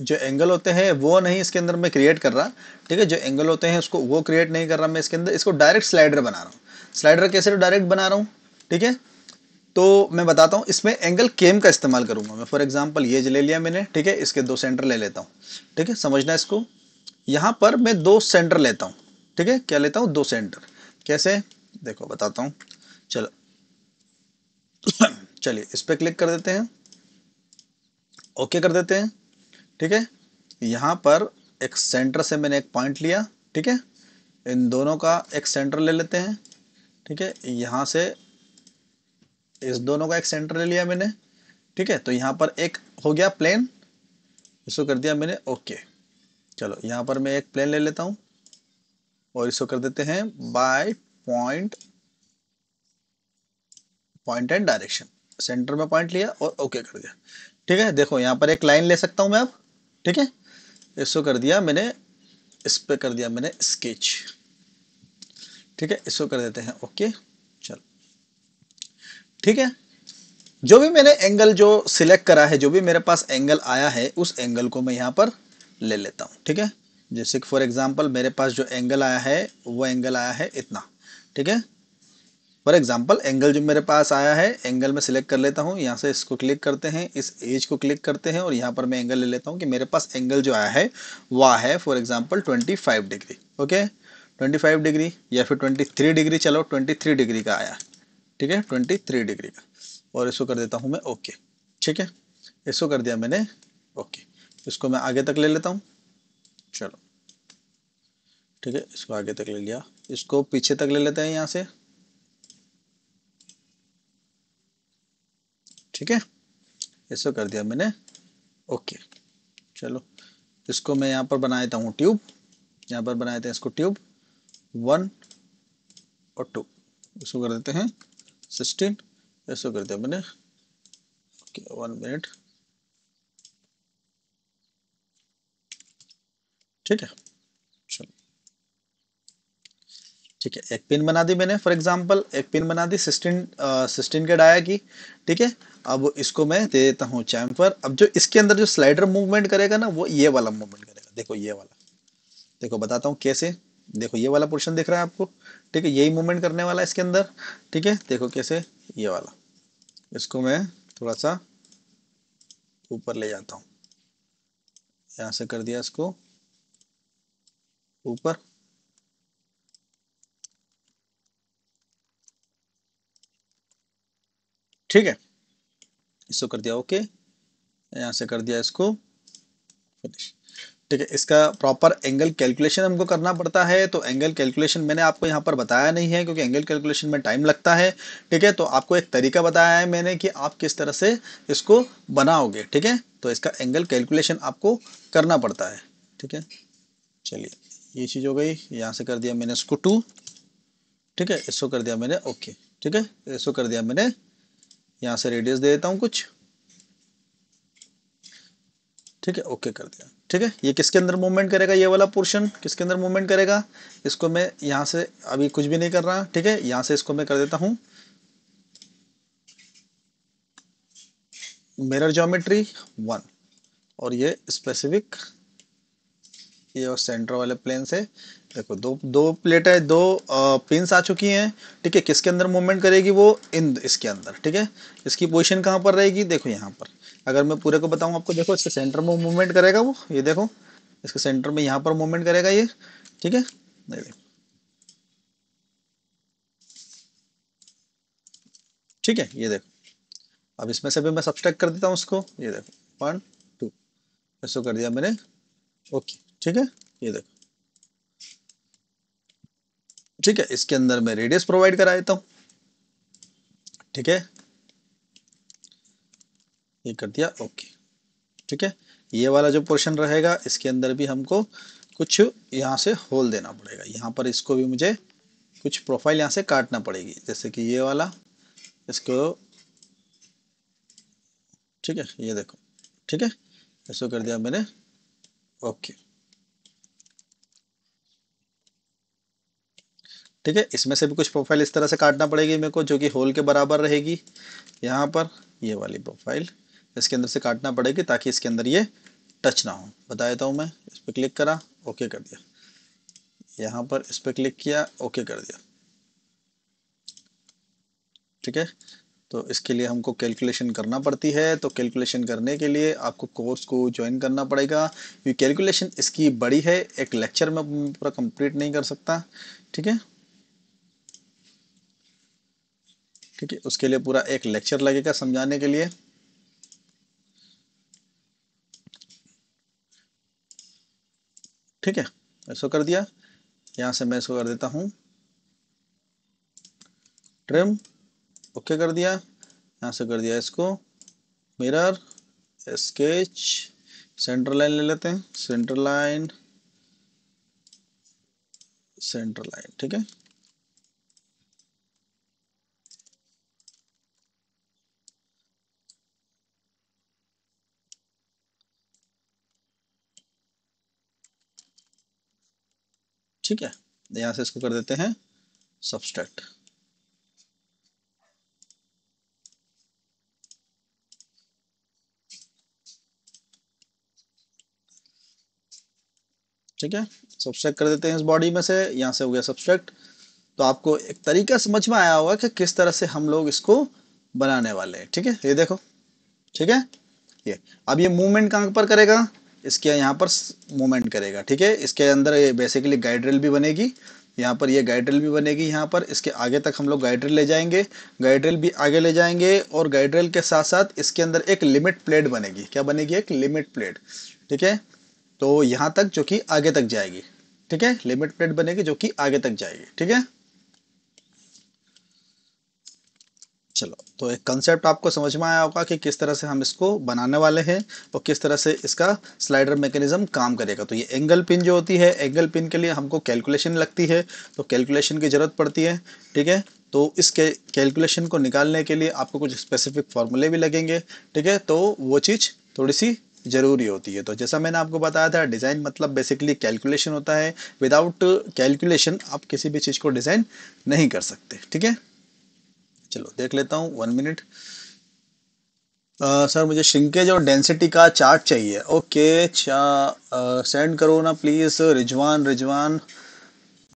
S1: जो एंगल होते हैं वो नहीं इसके अंदर मैं क्रिएट कर रहा ठीक है जो एंगल होते हैं उसको वो क्रिएट नहीं कर रहा मैं इसके अंदर इसको डायरेक्ट स्लाइडर बना रहा हूँ स्लाइडर कैसे डायरेक्ट बना रहा हूँ ठीक है तो मैं बताता हूँ इसमें एंगल केम का इस्तेमाल करूंगा मैं फॉर एग्जाम्पल ये ले लिया मैंने ठीक है इसके दो सेंटर ले लेता हूँ ठीक है समझना इसको यहाँ पर मैं दो सेंटर लेता हूँ ठीक है क्या लेता हूँ दो सेंटर कैसे देखो बताता हूँ चलो चलिए इस पर क्लिक कर देते हैं ओके कर देते हैं ठीक है यहाँ पर एक सेंटर से मैंने एक पॉइंट लिया ठीक है इन दोनों का एक सेंटर ले लेते हैं ठीक है यहाँ से इस दोनों का एक सेंटर ले लिया मैंने ठीक है तो यहाँ पर एक हो गया प्लेन इसको कर दिया मैंने ओके चलो यहाँ पर मैं एक प्लेन ले लेता हूँ और इसको कर देते हैं by point point and direction centre में पॉइंट लिया और ओके कर दिया ठीक है देखो यहां पर एक लाइन ले सकता हूं मैं अब ठीक है इसको कर दिया मैंने इस पे कर दिया मैंने स्केच ठीक है इसको कर देते हैं ओके चल ठीक है जो भी मैंने एंगल जो सिलेक्ट करा है जो भी मेरे पास एंगल आया है उस एंगल को मैं यहां पर ले लेता हूं ठीक है जैसे कि फॉर एग्जांपल मेरे पास जो एंगल आया है वो एंगल आया है इतना ठीक है फॉर एग्जाम्पल एंगल जो मेरे पास आया है एंगल में सिलेक्ट कर लेता हूँ यहाँ से इसको क्लिक करते हैं इस एज को क्लिक करते हैं और यहाँ पर मैं एंगल ले लेता हूँ कि मेरे पास एंगल जो आया है वह है for example twenty five degree okay twenty five degree या फिर ट्वेंटी थ्री डिग्री चलो ट्वेंटी थ्री डिग्री का आया ठीक है ट्वेंटी थ्री डिग्री का और इसको कर देता हूँ मैं ओके ठीक है इसको कर दिया मैंने ओके इसको मैं आगे तक ले लेता हूँ चलो ठीक है इसको आगे तक ले लिया इसको पीछे तक ले लेते हैं यहां से ठीक है ऐसा कर दिया मैंने ओके चलो इसको मैं यहां पर बना देता हूं ट्यूब यहां पर बना देते हैं इसको ट्यूब वन और टू इसको कर देते हैं सिक्सटीन ऐसा कर दिया मैंने ओके वन मिनट ठीक है ठीक है एक पिन बना दी मैंने फॉर एग्जाम्पल एक पिन बना दी सिस्टीन सिस्टीन के डाया की ठीक है अब इसको मैं दे देता हूँ चैम्पर अब जो इसके अंदर जो स्लाइडर मूवमेंट करेगा ना वो ये वाला मूवमेंट करेगा देखो ये वाला देखो बताता हूँ कैसे देखो ये वाला पोर्शन दिख रहा है आपको ठीक है यही मूवमेंट करने वाला है इसके अंदर ठीक है देखो कैसे ये वाला इसको मैं थोड़ा सा ऊपर ले जाता हूँ यहाँ से कर दिया इसको ऊपर ठीक है इसको कर दिया ओके यहाँ से कर दिया इसको फिनिश ठीक है इसका प्रॉपर एंगल कैलकुलेशन हमको करना पड़ता है तो एंगल कैलकुलेशन मैंने आपको यहाँ पर बताया नहीं है क्योंकि एंगल कैलकुलेशन में टाइम लगता है ठीक है तो आपको एक तरीका बताया है मैंने कि आप किस तरह से इसको बनाओगे ठीक है तो इसका एंगल कैलकुलेशन आपको करना पड़ता है ठीक है चलिए ये चीज़ हो गई यहाँ से कर दिया मैंने इसको टू ठीक है इसको कर दिया मैंने ओके ठीक है इसको कर दिया मैंने यहां से रेडियस दे देता हूं कुछ ठीक है ओके कर दिया ठीक है ये किसके अंदर मूवमेंट करेगा ये वाला पोर्शन किसके अंदर मूवमेंट करेगा इसको मैं यहां से अभी कुछ भी नहीं कर रहा ठीक है यहां से इसको मैं कर देता हूं मिरर ज्योमेट्री वन और ये स्पेसिफिक ये और सेंटर वाले प्लेन से देखो दो दो प्लेटें दो पिंस आ चुकी हैं ठीक है किसके अंदर मूवमेंट करेगी वो इन इसके अंदर ठीक है इसकी पोजीशन कहाँ पर रहेगी देखो यहाँ पर अगर मैं पूरे को बताऊँ आपको देखो इसके सेंटर में मूवमेंट करेगा वो ये देखो इसके सेंटर में यहाँ पर मूवमेंट करेगा ये ठीक है ठीक है ये देखो अब इसमें से भी मैं सब्सट्रैक्ट कर देता हूँ उसको ये देखो वन टू ऐसा कर दिया मैंने ओके ठीक है ये देखो ठीक है इसके अंदर मैं रेडियस प्रोवाइड करा देता हूं ठीक है ये कर दिया ओके ठीक है ये वाला जो पोर्शन रहेगा इसके अंदर भी हमको कुछ यहां से होल देना पड़ेगा यहां पर इसको भी मुझे कुछ प्रोफाइल यहाँ से काटना पड़ेगी जैसे कि ये वाला इसको ठीक है ये देखो ठीक है ऐसा कर दिया मैंने ओके ठीक है इसमें से भी कुछ प्रोफाइल इस तरह से काटना पड़ेगी मेरे को जो कि होल के बराबर रहेगी यहाँ पर ये वाली प्रोफाइल इसके अंदर से काटना पड़ेगी ताकि इसके अंदर ये टच ना हो बता देता हूँ मैं इस पर क्लिक करा ओके कर दिया यहाँ पर इस पर क्लिक किया ओके कर दिया ठीक है तो इसके लिए हमको कैलकुलेशन करना पड़ती है तो कैलकुलेशन करने के लिए आपको कोर्स को ज्वाइन करना पड़ेगा क्योंकि कैलकुलेशन इसकी बड़ी है एक लेक्चर में पूरा कंप्लीट नहीं कर सकता ठीक है ठीक है उसके लिए पूरा एक लेक्चर लगेगा समझाने के लिए ठीक है ऐसा कर दिया यहां से मैं इसको कर देता हूं ट्रिम ओके कर दिया यहां से कर दिया इसको मिरर स्केच सेंटर लाइन ले लेते हैं सेंटर लाइन सेंटर लाइन ठीक है ठीक है यहां से इसको कर देते हैं सब्सट्रैक्ट ठीक है सब्सट्रैक्ट कर देते हैं इस बॉडी में से यहां से हो गया सब्सट्रैक्ट तो आपको एक तरीका समझ में आया होगा कि किस तरह से हम लोग इसको बनाने वाले हैं ठीक है ये देखो ठीक है ये अब ये मूवमेंट कहां पर करेगा इसके यहाँ पर मूवमेंट करेगा ठीक है इसके अंदर ये बेसिकली गाइड रेल भी बनेगी यहाँ पर ये गाइड रेल भी बनेगी यहाँ पर इसके आगे तक हम लोग गाइड रेल ले जाएंगे गाइड रेल भी आगे ले जाएंगे और गाइड रेल के साथ साथ इसके अंदर एक लिमिट प्लेट बनेगी क्या बनेगी एक लिमिट प्लेट ठीक है तो यहाँ तक जो कि आगे तक जाएगी ठीक है लिमिट प्लेट बनेगी जो कि आगे तक जाएगी ठीक है चलो तो एक कंसेप्ट आपको समझ में आया होगा कि किस तरह से हम इसको बनाने वाले हैं और किस तरह से इसका स्लाइडर मैकेनिज्म काम करेगा तो ये एंगल पिन जो होती है एंगल पिन के लिए हमको कैलकुलेशन लगती है तो कैलकुलेशन की ज़रूरत पड़ती है ठीक है तो इस कैलकुलेशन को निकालने के लिए आपको कुछ स्पेसिफिक फॉर्मूले भी लगेंगे ठीक है तो वो चीज़ थोड़ी सी जरूरी होती है तो जैसा मैंने आपको बताया था डिज़ाइन मतलब बेसिकली कैलकुलेशन होता है विदाउट कैलकुलेशन आप किसी भी चीज़ को डिज़ाइन नहीं कर सकते ठीक है चलो देख लेता हूँ वन मिनट सर मुझे श्रिंकेज और डेंसिटी का चार्ट चाहिए ओके अच्छा सेंड करो ना please Rizwan Rizwan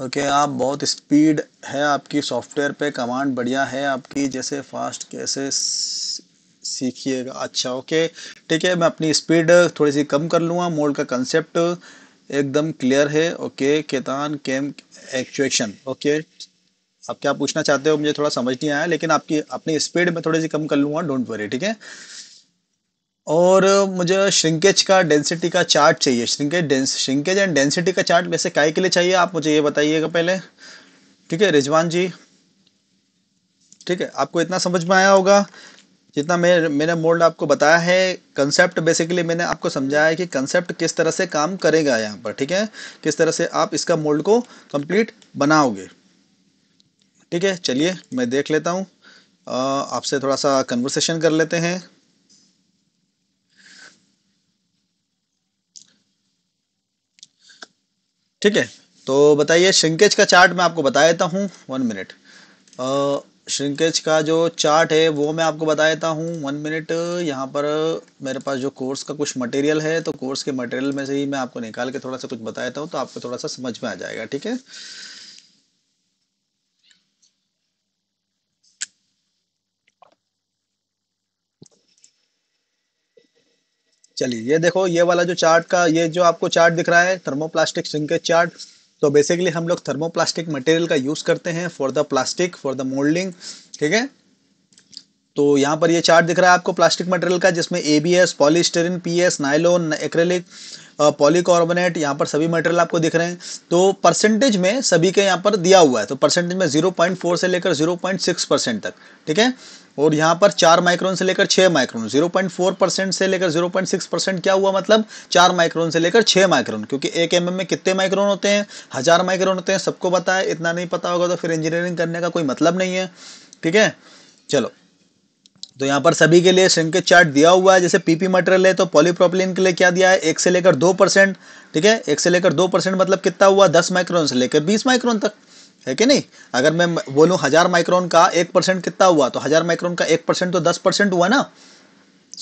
S1: okay okay, आप बहुत स्पीड है आपकी सॉफ्टवेयर पे कमांड बढ़िया है आपकी जैसे फास्ट कैसे सीखिएगा अच्छा ओके ठीक है मैं अपनी स्पीड थोड़ी सी कम कर लूँगा मोड का कंसेप्ट एकदम क्लियर है okay Ketan cam actuation okay आप क्या पूछना चाहते हो मुझे थोड़ा समझ नहीं आया लेकिन आपकी अपनी स्पीड में थोड़ी सी कम कर लूंगा डोंट वरी ठीक है और मुझे श्रिंकेज का डेंसिटी का चार्ट चाहिए shrinkage dense shrinkage and density का चार्ट वैसे काय के लिए चाहिए आप मुझे ये बताइएगा पहले ठीक है रिजवान जी ठीक है आपको इतना समझ में आया होगा जितना मैं मैंने मोल्ड आपको बताया है कंसेप्ट बेसिकली मैंने आपको समझाया है कि कंसेप्ट किस तरह से काम करेगा यहाँ पर ठीक है किस तरह से आप इसका मोल्ड को कंप्लीट बनाओगे ठीक है चलिए मैं देख लेता हूँ आपसे थोड़ा सा कन्वर्सेशन कर लेते हैं ठीक है तो बताइए श्रिंकेज का चार्ट मैं आपको बता देता हूँ वन मिनट श्रिंकेज का जो चार्ट है वो मैं आपको बता देता हूँ वन मिनट यहाँ पर मेरे पास जो कोर्स का कुछ मटेरियल है तो कोर्स के मटेरियल में से ही मैं आपको निकाल के थोड़ा सा कुछ बता देता हूँ तो आपको थोड़ा सा समझ में आ जाएगा ठीक है चलिए ये देखो ये वाला जो चार्ट का ये जो आपको चार्ट दिख रहा है थर्मोप्लास्टिक श्रिंकेज चार्ट तो बेसिकली हम लोग थर्मोप्लास्टिक मटेरियल का यूज करते हैं for the plastic for the moulding ठीक है तो यहाँ पर ये चार्ट दिख रहा है आपको प्लास्टिक मटेरियल का जिसमें ABS P PS nylon acrylic polycarbonate यहाँ पर सभी मटेरियल आपको दिख रहे हैं तो परसेंटेज में सभी के यहाँ पर दिया हुआ है तो परसेंटेज में 0.4 से लेकर 0.6 परसेंट तक ठीक है और यहां पर चार माइक्रोन से लेकर छह माइक्रोन 0.4 परसेंट से लेकर 0.6 परसेंट क्या हुआ मतलब चार माइक्रोन से लेकर छह माइक्रोन क्योंकि एक एम mm में कितने माइक्रोन होते हैं हज़ार माइक्रोन होते हैं सबको पता है इतना नहीं पता होगा तो फिर इंजीनियरिंग करने का कोई मतलब नहीं है ठीक है चलो तो यहाँ पर सभी के लिए श्रिंकेज चार्ट दिया हुआ है जैसे पीपी मटेरियल है तो पॉलीप्रोपिलीन के लिए क्या दिया है एक से लेकर दो परसेंट ठीक है एक से लेकर दो परसेंट मतलब कितना हुआ दस माइक्रोन से लेकर बीस माइक्रोन तक है कि नहीं अगर मैं बोलूं हजार माइक्रोन का एक परसेंट कितना हुआ तो हजार माइक्रोन का एक परसेंट तो दस परसेंट हुआ ना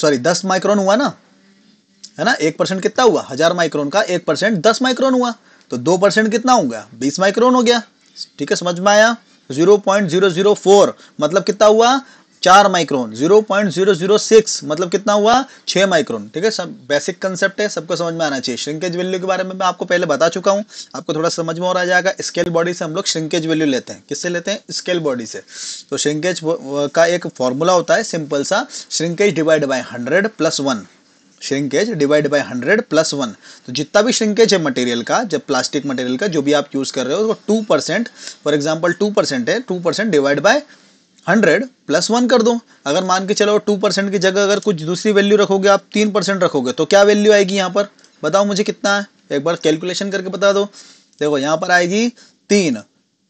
S1: सॉरी दस माइक्रोन हुआ ना है ना एक परसेंट कितना हुआ हजार माइक्रोन का एक परसेंट दस माइक्रोन हुआ तो दो परसेंट कितना हो गया बीस माइक्रोन हो गया ठीक है समझ में आया zero point zero zero four मतलब कितना हुआ चार माइक्रोन 0.006 मतलब कितना हुआ छह माइक्रोन ठीक है सब बेसिक कंसेप्ट है सबको समझ में आना चाहिए श्रिंकेज वैल्यू के बारे में मैं आपको पहले बता चुका हूं आपको थोड़ा समझ में और आ जाएगा स्केल बॉडी से हम लोग श्रिंकेज वैल्यू लेते हैं किससे लेते हैं स्केल बॉडी से तो श्रिंकेज का एक फॉर्मूला होता है सिंपल सा shrinkage divide by hundred plus one shrinkage divide by 100 plus one तो जितना भी श्रिंकेज है मटेरियल का जब प्लास्टिक मटेरियल का जो भी आप यूज कर रहे हो उसको 2 परसेंट फॉर एग्जांपल 2 परसेंट है 2 percent divide by hundred plus one कर दो अगर मान के चलो टू परसेंट की जगह अगर कुछ दूसरी वैल्यू रखोगे आप तीन परसेंट रखोगे तो क्या वैल्यू आएगी यहाँ पर बताओ मुझे कितना है एक बार कैलकुलेशन करके बता दो देखो यहाँ पर आएगी तीन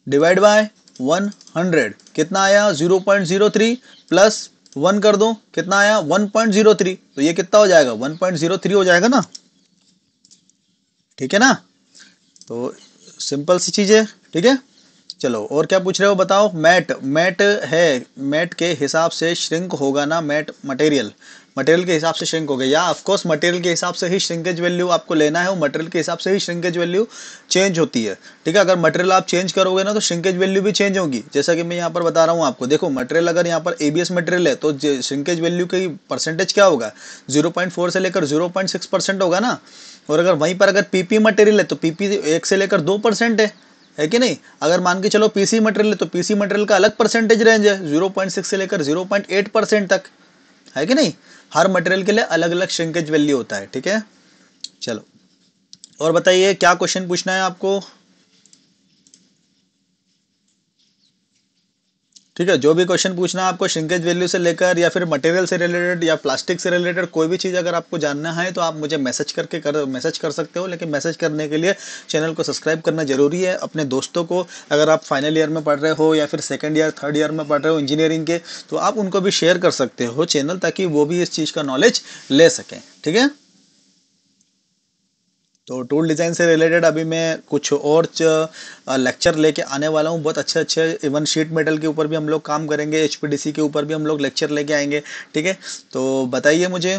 S1: डिवाइड बाय वन हंड्रेड कितना आया zero point zero three plus one कर दो कितना आया वन पॉइंट जीरो थ्री तो ये कितना हो जाएगा वन पॉइंट जीरो थ्री हो जाएगा ना ठीक है ना तो सिंपल सी चीज़ है ठीक है चलो और क्या पूछ रहे हो बताओ मैट मैट है मैट के हिसाब से श्रिंक होगा ना मैट मटेरियल मटेरियल के हिसाब से श्रिंक हो गया या ऑफकोर्स मटेरियल के हिसाब से ही श्रिंकेज वैल्यू आपको लेना है वो मटेरियल के हिसाब से ही श्रिंकेज वैल्यू चेंज होती है ठीक है अगर मटेरियल आप चेंज करोगे ना तो श्रिंकेज वैल्यू भी चेंज होगी जैसा कि मैं यहाँ पर बता रहा हूँ आपको देखो मटेरियल अगर यहाँ पर एबीएस मटेरियल है तो श्रिंकेज वैल्यू की परसेंटेज क्या होगा जीरो से लेकर जीरो होगा ना और अगर वहीं पर अगर पीपी मटेरियल है तो पीपी एक से लेकर दो परसेंट है है कि नहीं अगर मान के चलो पीसी मटेरियल तो पीसी मटेरियल का अलग परसेंटेज रेंज है 0.6 से लेकर 0.8 परसेंट तक है कि नहीं हर मटेरियल के लिए अलग अलग श्रिंकेज वैल्यू होता है ठीक है चलो और बताइए क्या क्वेश्चन पूछना है आपको ठीक है जो भी क्वेश्चन पूछना आपको श्रिंकेज वैल्यू से लेकर या फिर मटेरियल से रिलेटेड या प्लास्टिक से रिलेटेड कोई भी चीज़ अगर आपको जानना है तो आप मुझे मैसेज करके कर मैसेज कर सकते हो लेकिन मैसेज करने के लिए चैनल को सब्सक्राइब करना जरूरी है अपने दोस्तों को अगर आप फाइनल ईयर में पढ़ रहे हो या फिर सेकेंड ईयर थर्ड ईयर में पढ़ रहे हो इंजीनियरिंग के तो आप उनको भी शेयर कर सकते हो चैनल ताकि वो भी इस चीज़ का नॉलेज ले सकें ठीक है तो टूल डिज़ाइन से रिलेटेड अभी मैं कुछ और लेक्चर लेके आने वाला हूँ बहुत अच्छे अच्छे इवन शीट मेटल के ऊपर भी हम लोग काम करेंगे एच के ऊपर भी हम लोग लेक्चर लेके आएंगे ठीक है तो बताइए मुझे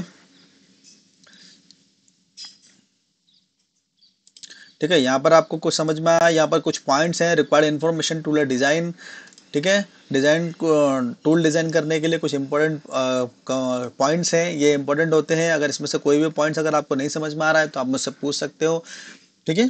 S1: ठीक है यहाँ पर आपको कुछ समझ में आया यहाँ पर कुछ पॉइंट्स हैं रिक्वायर्ड इन्फॉर्मेशन टू डिज़ाइन ठीक है डिज़ाइन टूल डिज़ाइन करने के लिए कुछ इंपॉर्टेंट पॉइंट्स हैं ये इंपॉर्टेंट होते हैं अगर इसमें से कोई भी पॉइंट्स अगर आपको नहीं समझ में आ रहा है तो आप मुझसे पूछ सकते हो ठीक है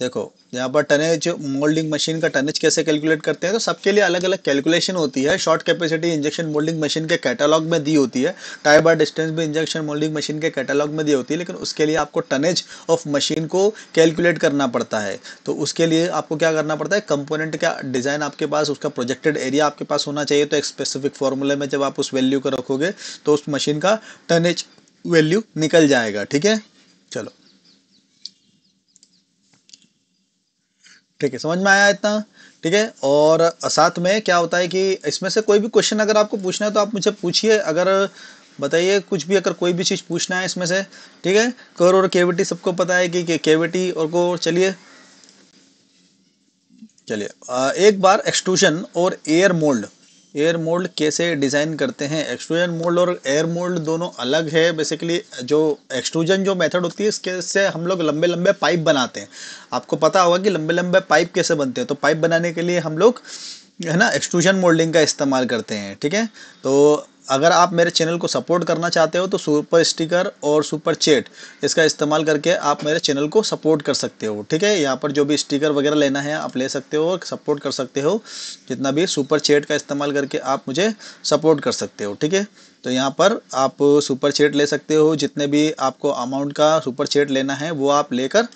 S1: देखो यहाँ पर टनेज मोल्डिंग मशीन का टनेज कैसे कैलकुलेट करते हैं तो सबके लिए अलग अलग कैलकुलेशन होती है shot capacity injection moulding machine के कैटलॉग में दी होती है टाइबर डिस्टेंस भी इंजेक्शन मोल्डिंग मशीन के कैटलॉग में दी होती है लेकिन उसके लिए आपको टनेज ऑफ मशीन को कैलकुलेट करना पड़ता है तो उसके लिए आपको क्या करना पड़ता है कंपोनेंट का डिज़ाइन आपके पास उसका प्रोजेक्टेड एरिया आपके पास होना चाहिए तो एक स्पेसिफिक फॉर्मूले में जब आप उस वैल्यू को रखोगे तो उस मशीन का टनेज वैल्यू निकल जाएगा ठीक है चलो ठीक है समझ में आया इतना ठीक है और साथ में क्या होता है कि इसमें से कोई भी क्वेश्चन अगर आपको पूछना है तो आप मुझे पूछिए अगर बताइए कुछ भी अगर कोई भी चीज़ पूछना है इसमें से ठीक है कर और केविटी सबको पता है कि, केविटी और को चलिए चलिए एक बार एक्सट्रूशन और एयर मोल्ड एयर मोल्ड कैसे डिज़ाइन करते हैं एक्सट्रूजन मोल्ड और एयर मोल्ड दोनों अलग है बेसिकली जो एक्सट्रूजन जो मेथड होती है इसके से हम लोग लंबे लंबे पाइप बनाते हैं आपको पता होगा कि लंबे लंबे पाइप कैसे बनते हैं तो पाइप बनाने के लिए हम लोग है ना एक्सट्रूजन मोल्डिंग का इस्तेमाल करते हैं ठीक है तो अगर आप मेरे चैनल को सपोर्ट करना चाहते हो तो सुपर स्टिकर और सुपर चैट इसका इस्तेमाल करके आप मेरे चैनल को सपोर्ट कर सकते हो ठीक है यहाँ पर जो भी स्टिकर वगैरह लेना है आप ले सकते हो सपोर्ट कर सकते हो जितना भी सुपर चैट का इस्तेमाल करके आप मुझे सपोर्ट कर सकते हो ठीक है तो यहाँ पर आप सुपर चैट ले सकते हो जितने भी आपको अमाउंट का सुपर चैट लेना है वो आप लेकर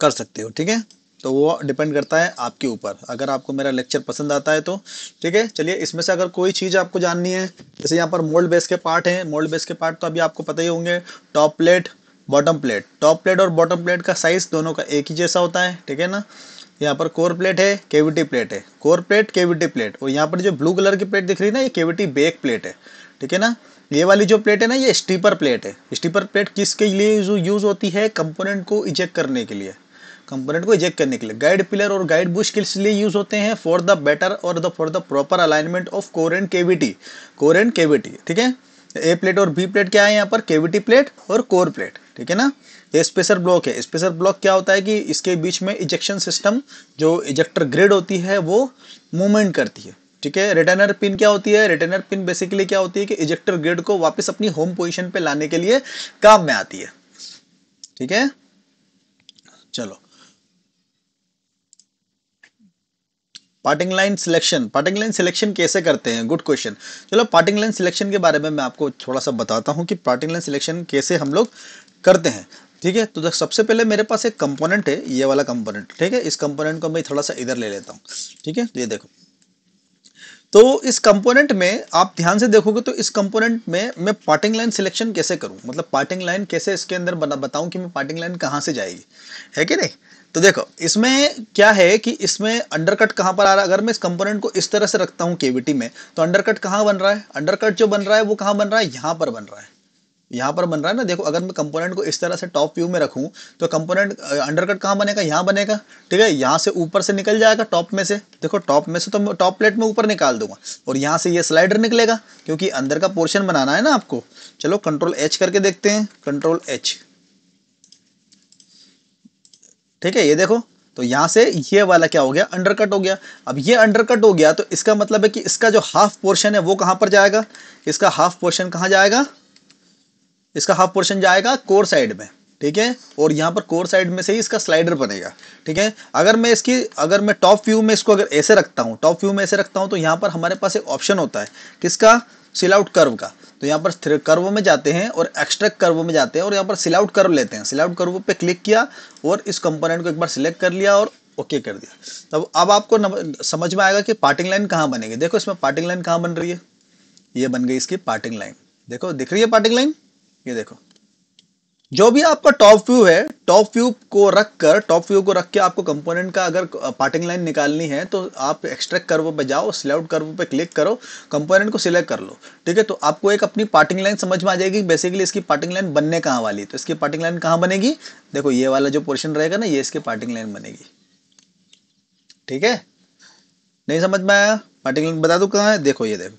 S1: कर सकते हो ठीक है तो वो डिपेंड करता है आपके ऊपर अगर आपको मेरा लेक्चर पसंद आता है तो ठीक है चलिए इसमें से अगर कोई चीज़ आपको जाननी है जैसे यहाँ पर मोल्ड बेस के पार्ट हैं मोल्ड बेस के पार्ट तो अभी आपको पता ही होंगे top plate bottom plate top plate और बॉटम प्लेट का साइज दोनों का एक ही जैसा होता है ठीक है ना यहाँ पर कोर प्लेट है केविटी प्लेट है कोर प्लेट केविटी प्लेट और यहाँ पर जो ब्लू कलर की प्लेट दिख रही है ना ये केविटी बेक प्लेट है ठीक है ना ये वाली जो प्लेट है ना ये स्टीपर प्लेट है स्टीपर प्लेट किसके लिए यूज होती है कंपोनेंट को इजेक्ट करने के लिए कंपोनेंट को इजेक्ट करने के लिए गाइड पिलर और गाइड बुश किस लिए यूज होते हैं फॉर द बेटर और the for the proper alignment of core and cavity core and cavity ठीक है ए प्लेट और बी प्लेट क्या है यहाँ पर केविटी प्लेट और कोर प्लेट ठीक है ना ये स्पेशल ब्लॉक है स्पेशल ब्लॉक क्या होता है कि इसके बीच में इजेक्शन सिस्टम जो इजेक्टर ग्रेड होती है वो मूवमेंट करती है ठीक है रिटर्नर पिन क्या होती है रिटर्नर पिन बेसिकली क्या होती है कि इजेक्टर ग्रेड को वापस अपनी होम पोजिशन पे लाने के लिए काम में आती है ठीक है चलो parting line selection parting line selection कैसे करते हैं गुड क्वेश्चन चलो पार्टिंग लाइन सिलेक्शन के बारे में मैं आपको थोड़ा सा बताता हूँ कि पार्टिंग लाइन सिलेक्शन कैसे हम लोग करते हैं ठीक है तो सबसे पहले मेरे पास एक कंपोनेंट है ये वाला कंपोनेंट ठीक है इस कंपोनेंट को मैं थोड़ा सा इधर ले लेता हूँ ठीक है तो ये देखो तो इस कंपोनेंट में आप ध्यान से देखोगे तो इस कंपोनेंट में मैं पार्टिंग लाइन सिलेक्शन कैसे करूं मतलब पार्टिंग लाइन कैसे इसके अंदर बताऊं कि मैं पार्टिंग लाइन कहां से जाएगी है कि नहीं तो देखो इसमें क्या है कि इसमें अंडरकट कहाँ पर आ रहा है अगर मैं इस कंपोनेंट को इस तरह से रखता हूं केविटी में तो अंडरकट कहां बन रहा है अंडरकट जो बन रहा है वो कहां बन रहा है यहां पर बन रहा है यहां पर बन रहा है ना देखो अगर मैं कंपोनेंट को इस तरह से टॉप व्यू में रखूं तो कंपोनेंट अंडरकट कहां बनेगा यहां बनेगा ठीक है यहां से ऊपर से निकल जाएगा टॉप में से देखो टॉप में से तो टॉप प्लेट में ऊपर निकाल दूंगा और यहां से ये स्लाइडर निकलेगा क्योंकि अंदर का पोर्शन बनाना है ना आपको चलो कंट्रोल एच करके देखते हैं कंट्रोल एच ठीक है ये देखो तो यहां से ये वाला क्या हो गया अंडरकट हो गया अब ये अंडरकट हो गया तो इसका मतलब है कि इसका जो हाफ पोर्शन है वो कहां पर जाएगा इसका हाफ पोर्शन कहां जाएगा इसका हाफ पोर्शन जाएगा कोर साइड में ठीक है और यहां पर कोर साइड में से ही इसका स्लाइडर बनेगा ठीक है अगर मैं इसकी अगर मैं टॉप व्यू में इसको अगर ऐसे रखता हूं टॉप व्यू में ऐसे रखता हूं तो यहां पर हमारे पास एक ऑप्शन होता है किसका सिल आउट कर्व का तो यहाँ पर कर्व में जाते हैं और एक्सट्रैक्ट कर्व में जाते हैं और यहाँ पर सिल आउट कर्व लेते हैं सिल आउट कर्व पे क्लिक किया और इस कंपोनेंट को एक बार सिलेक्ट कर लिया और ओके कर दिया तब अब आपको समझ में आएगा कि पार्टिंग लाइन कहाँ बनेगी देखो इसमें पार्टिंग लाइन कहाँ बन रही है ये बन गई इसकी पार्टिंग लाइन देखो दिख रही है पार्टिंग लाइन ये देखो जो भी आपका टॉप व्यू है टॉप व्यू को रख कर टॉप व्यू को रख के आपको कंपोनेंट का अगर पार्टिंग लाइन निकालनी है तो आप एक्सट्रैक्ट कर्व पे जाओ सिलेक्ट कर्व पे क्लिक करो कंपोनेंट को सिलेक्ट कर लो ठीक है तो आपको एक अपनी पार्टिंग लाइन समझ में आ जाएगी बेसिकली इसकी पार्टिंग लाइन बनने कहाँ वाली तो इसकी पार्टिंग लाइन कहाँ बनेगी देखो ये वाला जो पोर्शन रहेगा ना ये इसकी पार्टिंग लाइन बनेगी ठीक है नहीं समझ में आया पार्टिंग लाइन बता दो कहाँ है देखो ये देखो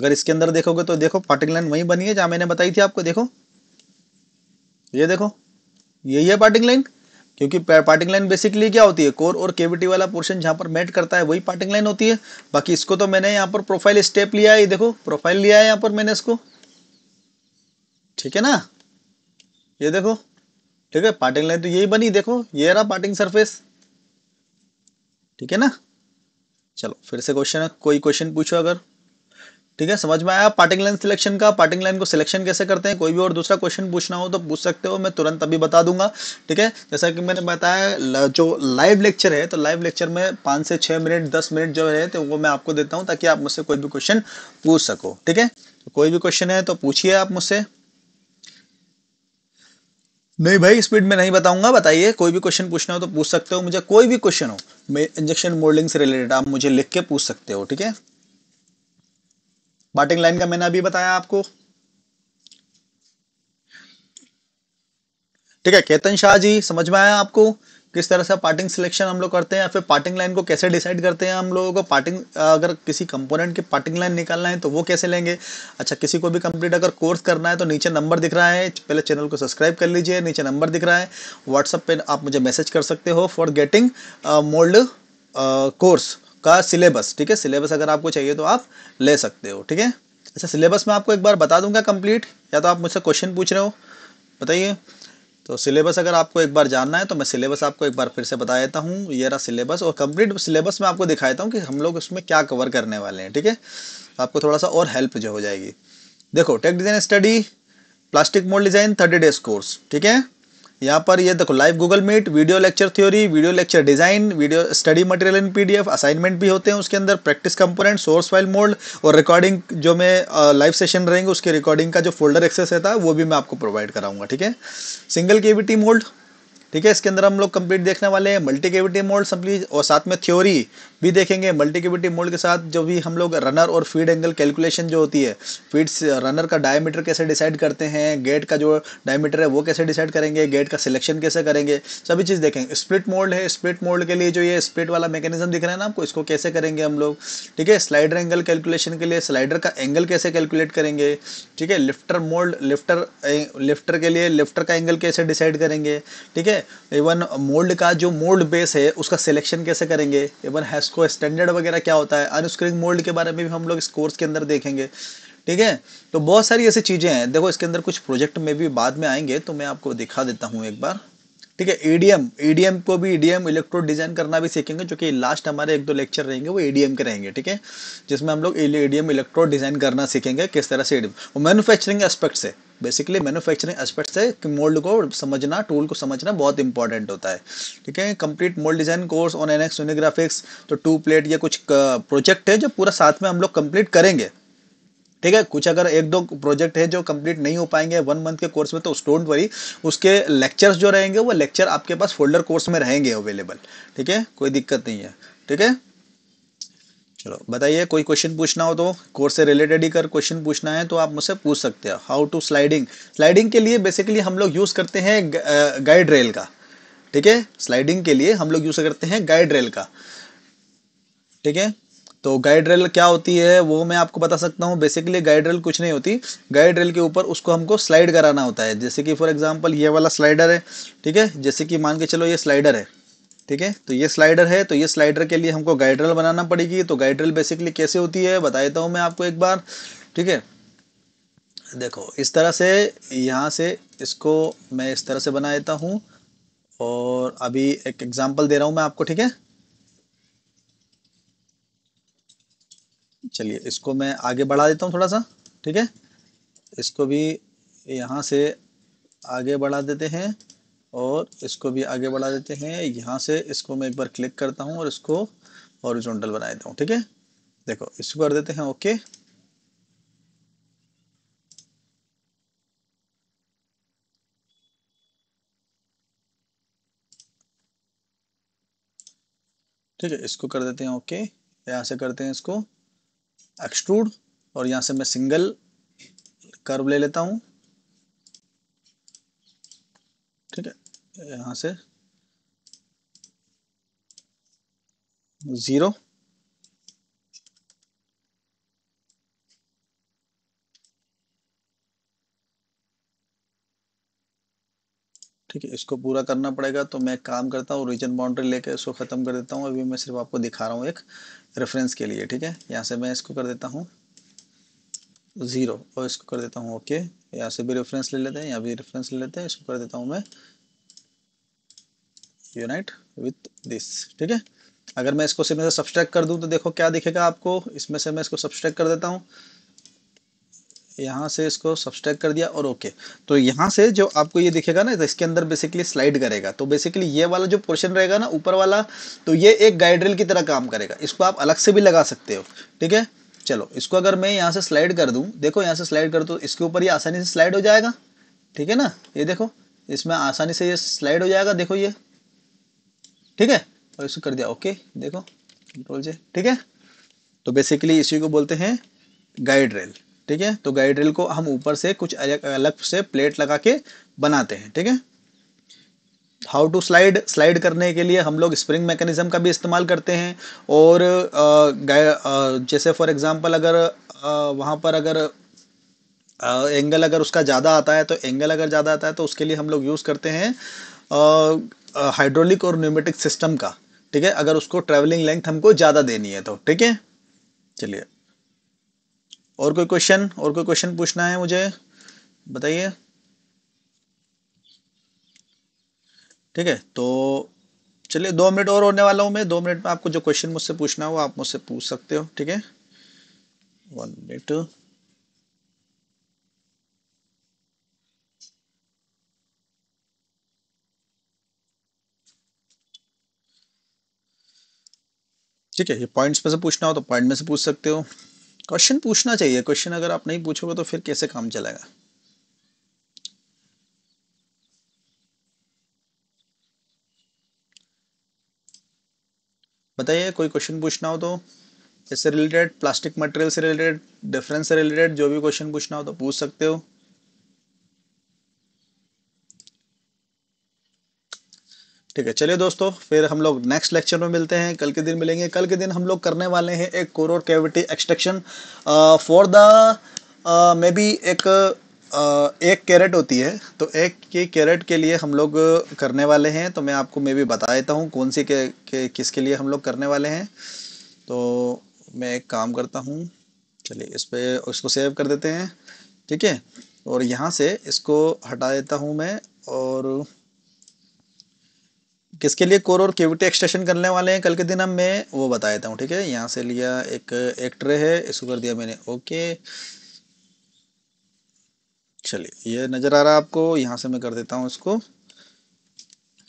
S1: अगर इसके अंदर देखोगे तो देखो पार्टिंग लाइन वहीं बनी है जहाँ मैंने बताई थी आपको देखो ये देखो यही है पार्टिंग लाइन क्योंकि पार्टिंग लाइन बेसिकली क्या होती है कोर और केविटी वाला पोर्शन जहां पर मेट करता है वही पार्टिंग लाइन होती है बाकी इसको तो मैंने यहाँ पर प्रोफाइल स्टेप लिया है ये देखो प्रोफाइल लिया है यहाँ पर मैंने इसको ठीक है ना ये देखो ठीक है पार्टिंग लाइन तो यही बनी देखो ये रहा पार्टिंग सरफेस ठीक है ना चलो फिर से क्वेश्चन कोई क्वेश्चन पूछो अगर ठीक है समझ में आया पार्टिंग लाइन सिलेक्शन का पार्टिंग लाइन को सिलेक्शन कैसे करते हैं कोई भी और दूसरा क्वेश्चन पूछना हो तो पूछ सकते हो मैं तुरंत अभी बता दूंगा ठीक है जैसा कि मैंने बताया जो लाइव लेक्चर है तो लाइव लेक्चर में पांच से छह मिनट दस मिनट जो है तो वो मैं आपको देता हूँ ताकि आप मुझसे कोई भी क्वेश्चन पूछ सको ठीक है तो कोई भी क्वेश्चन है तो पूछिए आप मुझसे नहीं भाई स्पीड में नहीं बताऊंगा बताइए कोई भी क्वेश्चन पूछना हो तो पूछ सकते हो मुझे कोई भी क्वेश्चन हो इंजेक्शन मोल्डिंग से रिलेटेड आप मुझे लिख के पूछ सकते हो ठीक है बाटिंग लाइन का मैंने अभी बताया आपको ठीक है केतन शाह जी समझ में आया आपको किस तरह से पार्टिंग सिलेक्शन हम लोग करते हैं या फिर पार्टिंग लाइन को कैसे डिसाइड करते हैं हम लोगों को पार्टिंग अगर किसी कंपोनेंट की पार्टिंग लाइन निकालना है तो वो कैसे लेंगे अच्छा किसी को भी कंप्लीट अगर कोर्स करना है तो नीचे नंबर दिख रहा है पहले चैनल को सब्सक्राइब कर लीजिए नीचे नंबर दिख रहा है व्हाट्सअप पर आप मुझे मैसेज कर सकते हो फॉर गेटिंग मोल्ड कोर्स का सिलेबस ठीक है सिलेबस अगर आपको चाहिए तो आप ले सकते हो ठीक है अच्छा सिलेबस मैं आपको एक बार बता दूंगा कंप्लीट या तो आप मुझसे क्वेश्चन पूछ रहे हो बताइए तो सिलेबस अगर आपको एक बार जानना है तो मैं सिलेबस आपको एक बार फिर से बता देता हूँ ये रहा सिलेबस और कंप्लीट सिलेबस मैं आपको दिखा देता हूँ कि हम लोग उसमें क्या कवर करने वाले हैं ठीक है आपको थोड़ा सा और हेल्प जो हो जाएगी देखो Tech Design Study plastic mould design thirty days course ठीक है यहाँ पर ये देखो live Google meet video lecture theory video lecture design video study material in PDF assignment भी होते हैं उसके अंदर practice component source file mould और रिकॉर्डिंग जो मैं लाइव सेशन रहेंगे उसके रिकॉर्डिंग का जो फोल्डर एक्सेस रहता है वो भी मैं आपको प्रोवाइड कराऊंगा ठीक है सिंगल केवीटी मोल्ड ठीक है इसके अंदर हम लोग कंप्लीट देखने वाले हैं मल्टी केविटी मोल्ड और साथ में थ्योरी भी देखेंगे मल्टी मोड मोल्ड के साथ जो भी हम लोग रनर और फीड एंगल कैलकुलेशन जो होती है फीड रनर का डायमीटर कैसे डिसाइड करते हैं गेट का जो डायमीटर है वो कैसे डिसाइड करेंगे गेट का सिलेक्शन कैसे करेंगे सभी चीज़ देखेंगे स्प्लिट मोल्ड है स्प्लिट मोल्ड के लिए जो ये स्प्लिट वाला मैकेनिज्म दिख रहा है ना आपको इसको कैसे करेंगे हम लोग ठीक है स्लाइडर एंगल कैलकुलेशन के लिए स्लाइडर का एंगल कैसे कैलकुलेट करेंगे ठीक है लिफ्टर मोल्ड लिफ्टर लिफ्टर के लिए लिफ्टर का एंगल कैसे डिसाइड करेंगे ठीक है इवन मोल्ड का जो मोल्ड बेस है उसका सिलेक्शन कैसे करेंगे इवन हैस्को स्टैंडर्ड वगैरह क्या होता है अनस्क्रिंग मोल्ड के बारे में भी हम लोग इस कोर्स के अंदर देखेंगे ठीक है तो बहुत सारी ऐसी चीज़ें हैं देखो इसके अंदर कुछ प्रोजेक्ट में भी बाद में आएंगे तो मैं आपको दिखा देता हूँ एक बार ठीक है एडीएम e एडीएम e को भी एडीएम इलेक्ट्रोड डिजाइन करना भी सीखेंगे जो कि लास्ट हमारे एक दो लेक्चर रहेंगे वो एडीएम e के रहेंगे ठीक है जिसमें हम लोग एडीएम इलेक्ट्रोड डिजाइन करना सीखेंगे किस तरह से एडीएम और मैनुफैक्चरिंग एस्पेक्ट से बेसिकली मैनुफेक्चरिंग एस्पेक्ट से मोल्ड को समझना टूल को समझना बहुत इंपॉर्टेंट होता है ठीक है complete mould design course on NX Unigraphics तो टू प्लेट या कुछ प्रोजेक्ट uh, है जो पूरा साथ में हम लोग कंप्लीट करेंगे ठीक है कुछ अगर एक दो प्रोजेक्ट है जो कंप्लीट नहीं हो पाएंगे वन मंथ के कोर्स में तो डोंट वरी उसके लेक्चर्स जो रहेंगे वो लेक्चर आपके पास फोल्डर कोर्स में रहेंगे अवेलेबल ठीक है कोई दिक्कत नहीं है ठीक है चलो बताइए कोई क्वेश्चन पूछना हो तो कोर्स से रिलेटेड ही कर क्वेश्चन पूछना है तो आप मुझसे पूछ सकते हो हाउ टू स्लाइडिंग स्लाइडिंग के लिए बेसिकली हम लोग यूज़ करते हैं गाइड रेल का ठीक है स्लाइडिंग के लिए हम लोग यूज़ करते हैं गाइड रेल का ठीक है तो गाइड रेल क्या होती है वो मैं आपको बता सकता हूँ बेसिकली गाइड रेल कुछ नहीं होती गाइड रेल के ऊपर उसको हमको स्लाइड कराना होता है जैसे कि फॉर एग्जाम्पल ये वाला स्लाइडर है ठीक है जैसे कि मान के चलो ये स्लाइडर है ठीक है तो ये स्लाइडर है तो ये स्लाइडर के लिए हमको गाइड रेल बनाना पड़ेगी तो गाइड रेल बेसिकली कैसे होती है बता देता हूँ मैं आपको एक बार ठीक है देखो इस तरह से यहाँ से इसको मैं इस तरह से बना देता हूँ और अभी एक एग्जाम्पल दे रहा हूँ मैं आपको ठीक है चलिए इसको मैं आगे बढ़ा देता हूँ थोड़ा सा ठीक है इसको भी यहाँ से आगे बढ़ा देते हैं और इसको भी आगे बढ़ा देते हैं यहाँ से इसको मैं एक बार क्लिक करता हूँ और इसको हॉरिजॉन्टल बना देता हूँ ठीक है देखो इसको कर देते हैं ओके ठीक है इसको कर देते हैं ओके यहाँ से करते हैं इसको एक्सट्रूड और यहां से मैं सिंगल कर्व ले लेता हूं ठीक है यहां से ज़ीरो ठीक है इसको पूरा करना पड़ेगा तो मैं काम करता हूँ रीजन बाउंड्री लेके इसको ख़त्म कर देता हूँ अभी मैं सिर्फ आपको दिखा रहा हूँ एक रेफरेंस के लिए ठीक है यहाँ से मैं इसको कर देता हूँ ज़ीरो और इसको कर देता हूँ ओके यहाँ से भी रेफरेंस ले लेते हैं यहाँ भी रेफरेंस ले लेते हैं इसको कर देता हूँ मैं यूनाइट विथ दिस ठीक है अगर मैं इसको सिर्फ सब्सट्रैक्ट कर दूं तो देखो क्या दिखेगा आपको इसमें से मैं इसको सब्सट्रैक्ट कर देता हूँ यहाँ से इसको सब्सक्राइब कर दिया और ओके तो यहाँ से जो आपको ये दिखेगा ना तो इसके अंदर बेसिकली स्लाइड करेगा तो बेसिकली ये वाला जो पोर्शन रहेगा ना ऊपर वाला तो ये एक गाइड रेल की तरह काम करेगा इसको आप अलग से भी लगा सकते हो ठीक है चलो इसको अगर मैं यहाँ से स्लाइड कर दूँ देखो यहाँ से स्लाइड कर दो तो इसके ऊपर ये आसानी से स्लाइड हो जाएगा ठीक है ना ये देखो इसमें आसानी से ये स्लाइड हो जाएगा देखो ये ठीक है और इसको कर दिया ओके देखो कंट्रोल जे ठीक है तो बेसिकली इसी को बोलते हैं गाइड रेल ठीक है तो गाइड रेल को हम ऊपर से कुछ अलग से प्लेट लगा के बनाते हैं ठीक है हाउ टू स्लाइड स्लाइड करने के लिए हम लोग स्प्रिंग मैकेनिज्म का भी इस्तेमाल करते हैं और आ, जैसे फॉर एग्जांपल अगर आ, वहां पर अगर आ, एंगल अगर उसका ज़्यादा आता है तो एंगल अगर ज़्यादा आता है तो उसके लिए हम लोग यूज़ करते हैं हाइड्रोलिक और न्यूमेटिक सिस्टम का ठीक है अगर उसको ट्रेवलिंग लेंथ हमको ज़्यादा देनी है तो ठीक है चलिए और कोई क्वेश्चन और कोई क्वेश्चन पूछना है मुझे बताइए ठीक है तो चलिए दो मिनट और होने वाला हूं मैं दो मिनट में आपको जो क्वेश्चन मुझसे पूछना हो आप मुझसे पूछ सकते हो ठीक है वन मिनट ठीक है ये पॉइंट्स में से पूछना हो तो पॉइंट में से पूछ सकते हो क्वेश्चन पूछना चाहिए क्वेश्चन अगर आप नहीं पूछोगे तो फिर कैसे काम चलेगा बताइए कोई क्वेश्चन पूछना हो तो इससे रिलेटेड प्लास्टिक मटेरियल से रिलेटेड डिफरेंस से रिलेटेड जो भी क्वेश्चन पूछना हो तो पूछ सकते हो ठीक है चलिए दोस्तों फिर हम लोग नेक्स्ट लेक्चर में मिलते हैं कल के दिन मिलेंगे कल के दिन हम लोग करने वाले हैं एक कोरोड cavity extraction for the may be एक uh, एक कैरेट होती है तो एक के कैरेट के लिए हम लोग करने वाले हैं तो मैं आपको मे बी बता देता हूँ कौन सी के, के किसके लिए हम लोग करने वाले हैं तो मैं एक काम करता हूँ चलिए इस पर इसको सेव कर देते हैं ठीक है और यहाँ से इसको हटा देता हूँ मैं और किसके लिए कोर और केविटी एक्सट्रेशन करने वाले हैं कल के दिन हम मैं वो बता देता हूँ ठीक है यहाँ से लिया एक एक है इसको कर दिया मैंने ओके चलिए ये नज़र आ रहा है आपको यहाँ से मैं कर देता हूँ इसको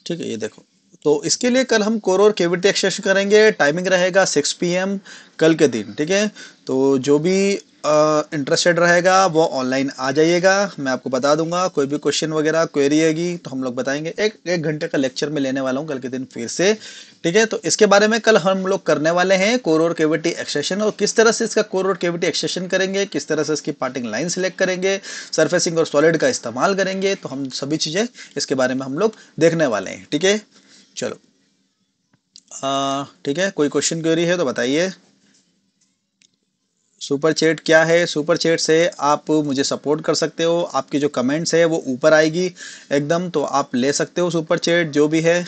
S1: ठीक है ये देखो तो इसके लिए कल हम कोर और केविटी एक्सट्रेशन करेंगे टाइमिंग रहेगा सिक्स पी कल के दिन ठीक है तो जो भी इंटरेस्टेड रहेगा वो ऑनलाइन आ जाइएगा मैं आपको बता दूंगा कोई भी क्वेश्चन वगैरह क्वेरी आएगी तो हम लोग बताएंगे एक एक घंटे का लेक्चर में लेने वाला हूँ कल के दिन फिर से ठीक है तो इसके बारे में कल हम लोग करने वाले हैं कोरोर केविटी एक्सेशन और किस तरह से इसका कोरोर केविटी एक्सेशन करेंगे किस तरह से इसकी पार्टिंग लाइन सिलेक्ट करेंगे सर्फेसिंग और सॉलिड का इस्तेमाल करेंगे तो हम सभी चीज़ें इसके बारे में हम लोग देखने वाले हैं ठीक है चलो ठीक है कोई क्वेश्चन क्वेरी है तो बताइए सुपर चैट क्या है सुपर चैट से आप मुझे सपोर्ट कर सकते हो आपकी जो कमेंट्स है वो ऊपर आएगी एकदम तो आप ले सकते हो सुपर चैट जो भी है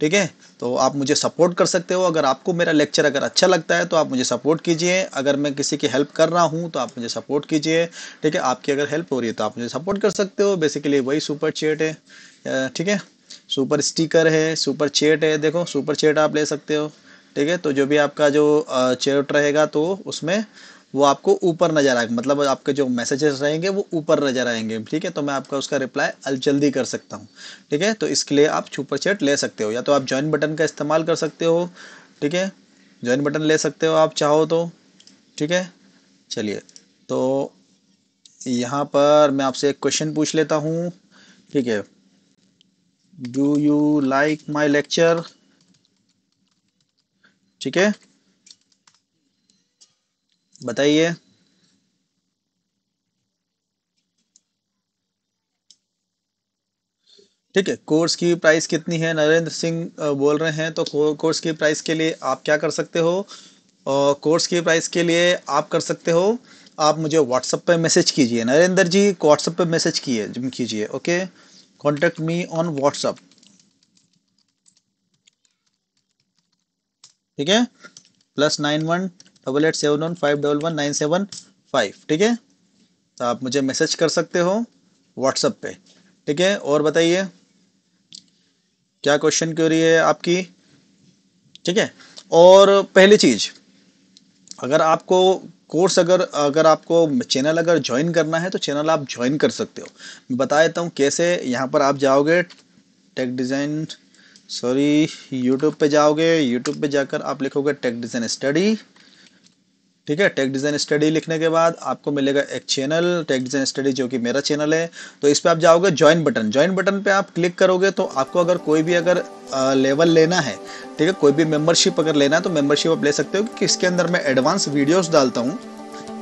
S1: ठीक है तो आप मुझे सपोर्ट कर सकते हो अगर आपको मेरा लेक्चर अगर अच्छा लगता है तो आप मुझे सपोर्ट कीजिए अगर मैं किसी की हेल्प कर रहा हूँ तो आप मुझे सपोर्ट कीजिए ठीक है आपकी अगर हेल्प हो रही है तो आप मुझे सपोर्ट कर सकते हो बेसिकली वही सुपर चैट है ठीक है सुपर स्टिकर है सुपर चैट है देखो सुपर चैट आप ले सकते हो ठीक है तो जो भी आपका जो चैट रहेगा तो उसमें वो आपको ऊपर नज़र आएगा मतलब आपके जो मैसेजेस रहेंगे वो ऊपर नज़र आएंगे ठीक है तो मैं आपका उसका रिप्लाई जल्दी कर सकता हूँ ठीक है तो इसके लिए आप छुपर चैट ले सकते हो या तो आप ज्वाइन बटन का इस्तेमाल कर सकते हो ठीक है ज्वाइन बटन ले सकते हो आप चाहो तो ठीक है चलिए तो यहाँ पर मैं आपसे एक क्वेश्चन पूछ लेता हूँ ठीक है do you like my lecture ठीक है बताइए ठीक है कोर्स की प्राइस कितनी है नरेंद्र सिंह बोल रहे हैं तो कोर्स की प्राइस के लिए आप क्या कर सकते हो और कोर्स की प्राइस के लिए आप कर सकते हो आप मुझे व्हाट्सएप पे मैसेज कीजिए नरेंद्र जी व्हाट्सएप पे मैसेज किए कीजिए okay contact me on WhatsApp ठीक है plus nine one double eight seven one five double one nine seven five ठीक है तो आप मुझे मैसेज कर सकते हो व्हाट्सएप पे ठीक है और बताइए क्या क्वेश्चन रही है आपकी ठीक है और पहली चीज अगर आपको कोर्स अगर अगर आपको चैनल अगर ज्वाइन करना है तो चैनल आप ज्वाइन कर सकते हो मैं बता देता हूँ कैसे यहाँ पर आप जाओगे टेक डिज़ाइन सॉरी यूट्यूब पे जाओगे यूट्यूब पे जाकर आप लिखोगे टेक डिज़ाइन स्टडी ठीक है टेक डिज़ाइन स्टडी लिखने के बाद आपको मिलेगा एक चैनल टेक डिज़ाइन स्टडी जो कि मेरा चैनल है तो इस पर आप जाओगे ज्वाइन बटन ज्वाइन बटन पे आप क्लिक करोगे तो आपको अगर कोई भी अगर लेवल लेना है ठीक है कोई भी मेंबरशिप अगर लेना है तो मेंबरशिप आप ले सकते हो कि किसके अंदर मैं एडवांस वीडियोस डालता हूँ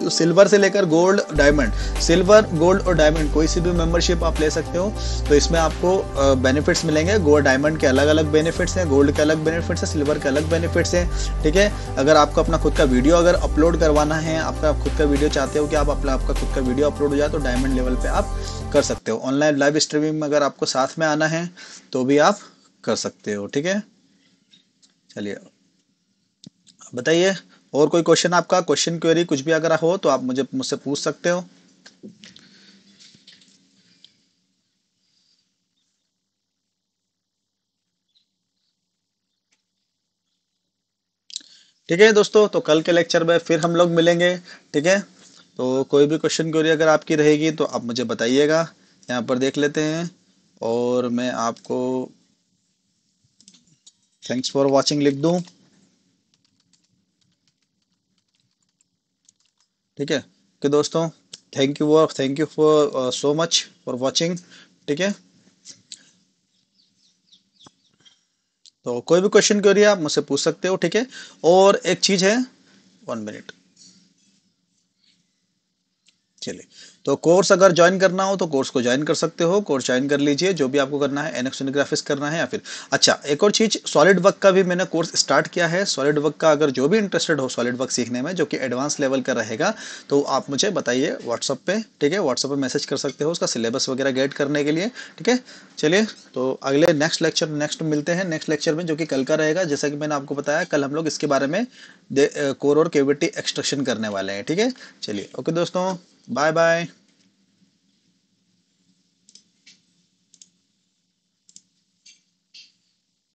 S1: सकते हो सिल्वर से लेकर गोल्ड डायमंड सिल्वर गोल्ड और डायमंड कोई सी भी मेंबरशिप आप ले सकते हो तो इसमें आपको बेनिफिट्स मिलेंगे गोल्ड डायमंड के अलग अलग बेनिफिट्स हैं गोल्ड के अलग बेनिफिट्स हैं सिल्वर के अलग बेनिफिट्स हैं ठीक है अगर आपको अपना खुद का वीडियो अगर अपलोड करवाना है आपका आप खुद का वीडियो चाहते हो कि आप अपना आपका खुद का वीडियो अपलोड हो जाए तो डायमंड लेवल पर आप कर सकते हो ऑनलाइन लाइव स्ट्रीमिंग में अगर आपको साथ में आना है तो भी आप कर सकते हो ठीक है चलिए बताइए और कोई क्वेश्चन आपका क्वेश्चन क्वेरी कुछ भी अगर हो तो आप मुझे मुझसे पूछ सकते हो ठीक है दोस्तों तो कल के लेक्चर में फिर हम लोग मिलेंगे ठीक है तो कोई भी क्वेश्चन क्वेरी अगर आपकी रहेगी तो आप मुझे बताइएगा यहाँ पर देख लेते हैं और मैं आपको थैंक्स फॉर वॉचिंग लिख दूँ ठीक है कि दोस्तों थैंक यू और thank you for so much for watching ठीक है तो कोई भी क्वेश्चन क्यों आप मुझसे पूछ सकते हो ठीक है और एक चीज है वन मिनट चलिए तो कोर्स अगर ज्वाइन करना हो तो कोर्स को ज्वाइन कर सकते हो कोर्स ज्वाइन कर लीजिए जो भी आपको करना है एनेक्सोनिक ग्राफिक्स करना है या फिर अच्छा एक और चीज़ सॉलिड वर्क का भी मैंने कोर्स स्टार्ट किया है सॉलिड वर्क का अगर जो भी इंटरेस्टेड हो सॉलिड वर्क सीखने में जो कि एडवांस लेवल का रहेगा तो आप मुझे बताइए व्हाट्सअप पे ठीक है व्हाट्सअप पर मैसेज कर सकते हो उसका सिलेबस वगैरह गेट करने के लिए ठीक है चलिए तो अगले नेक्स्ट लेक्चर नेक्स्ट मिलते हैं नेक्स्ट लेक्चर में जो कि कल का रहेगा जैसा कि मैंने आपको बताया कल हम लोग इसके बारे में कोर और केविटी एक्सट्रक्शन करने वाले हैं ठीक है चलिए ओके दोस्तों Bye bye.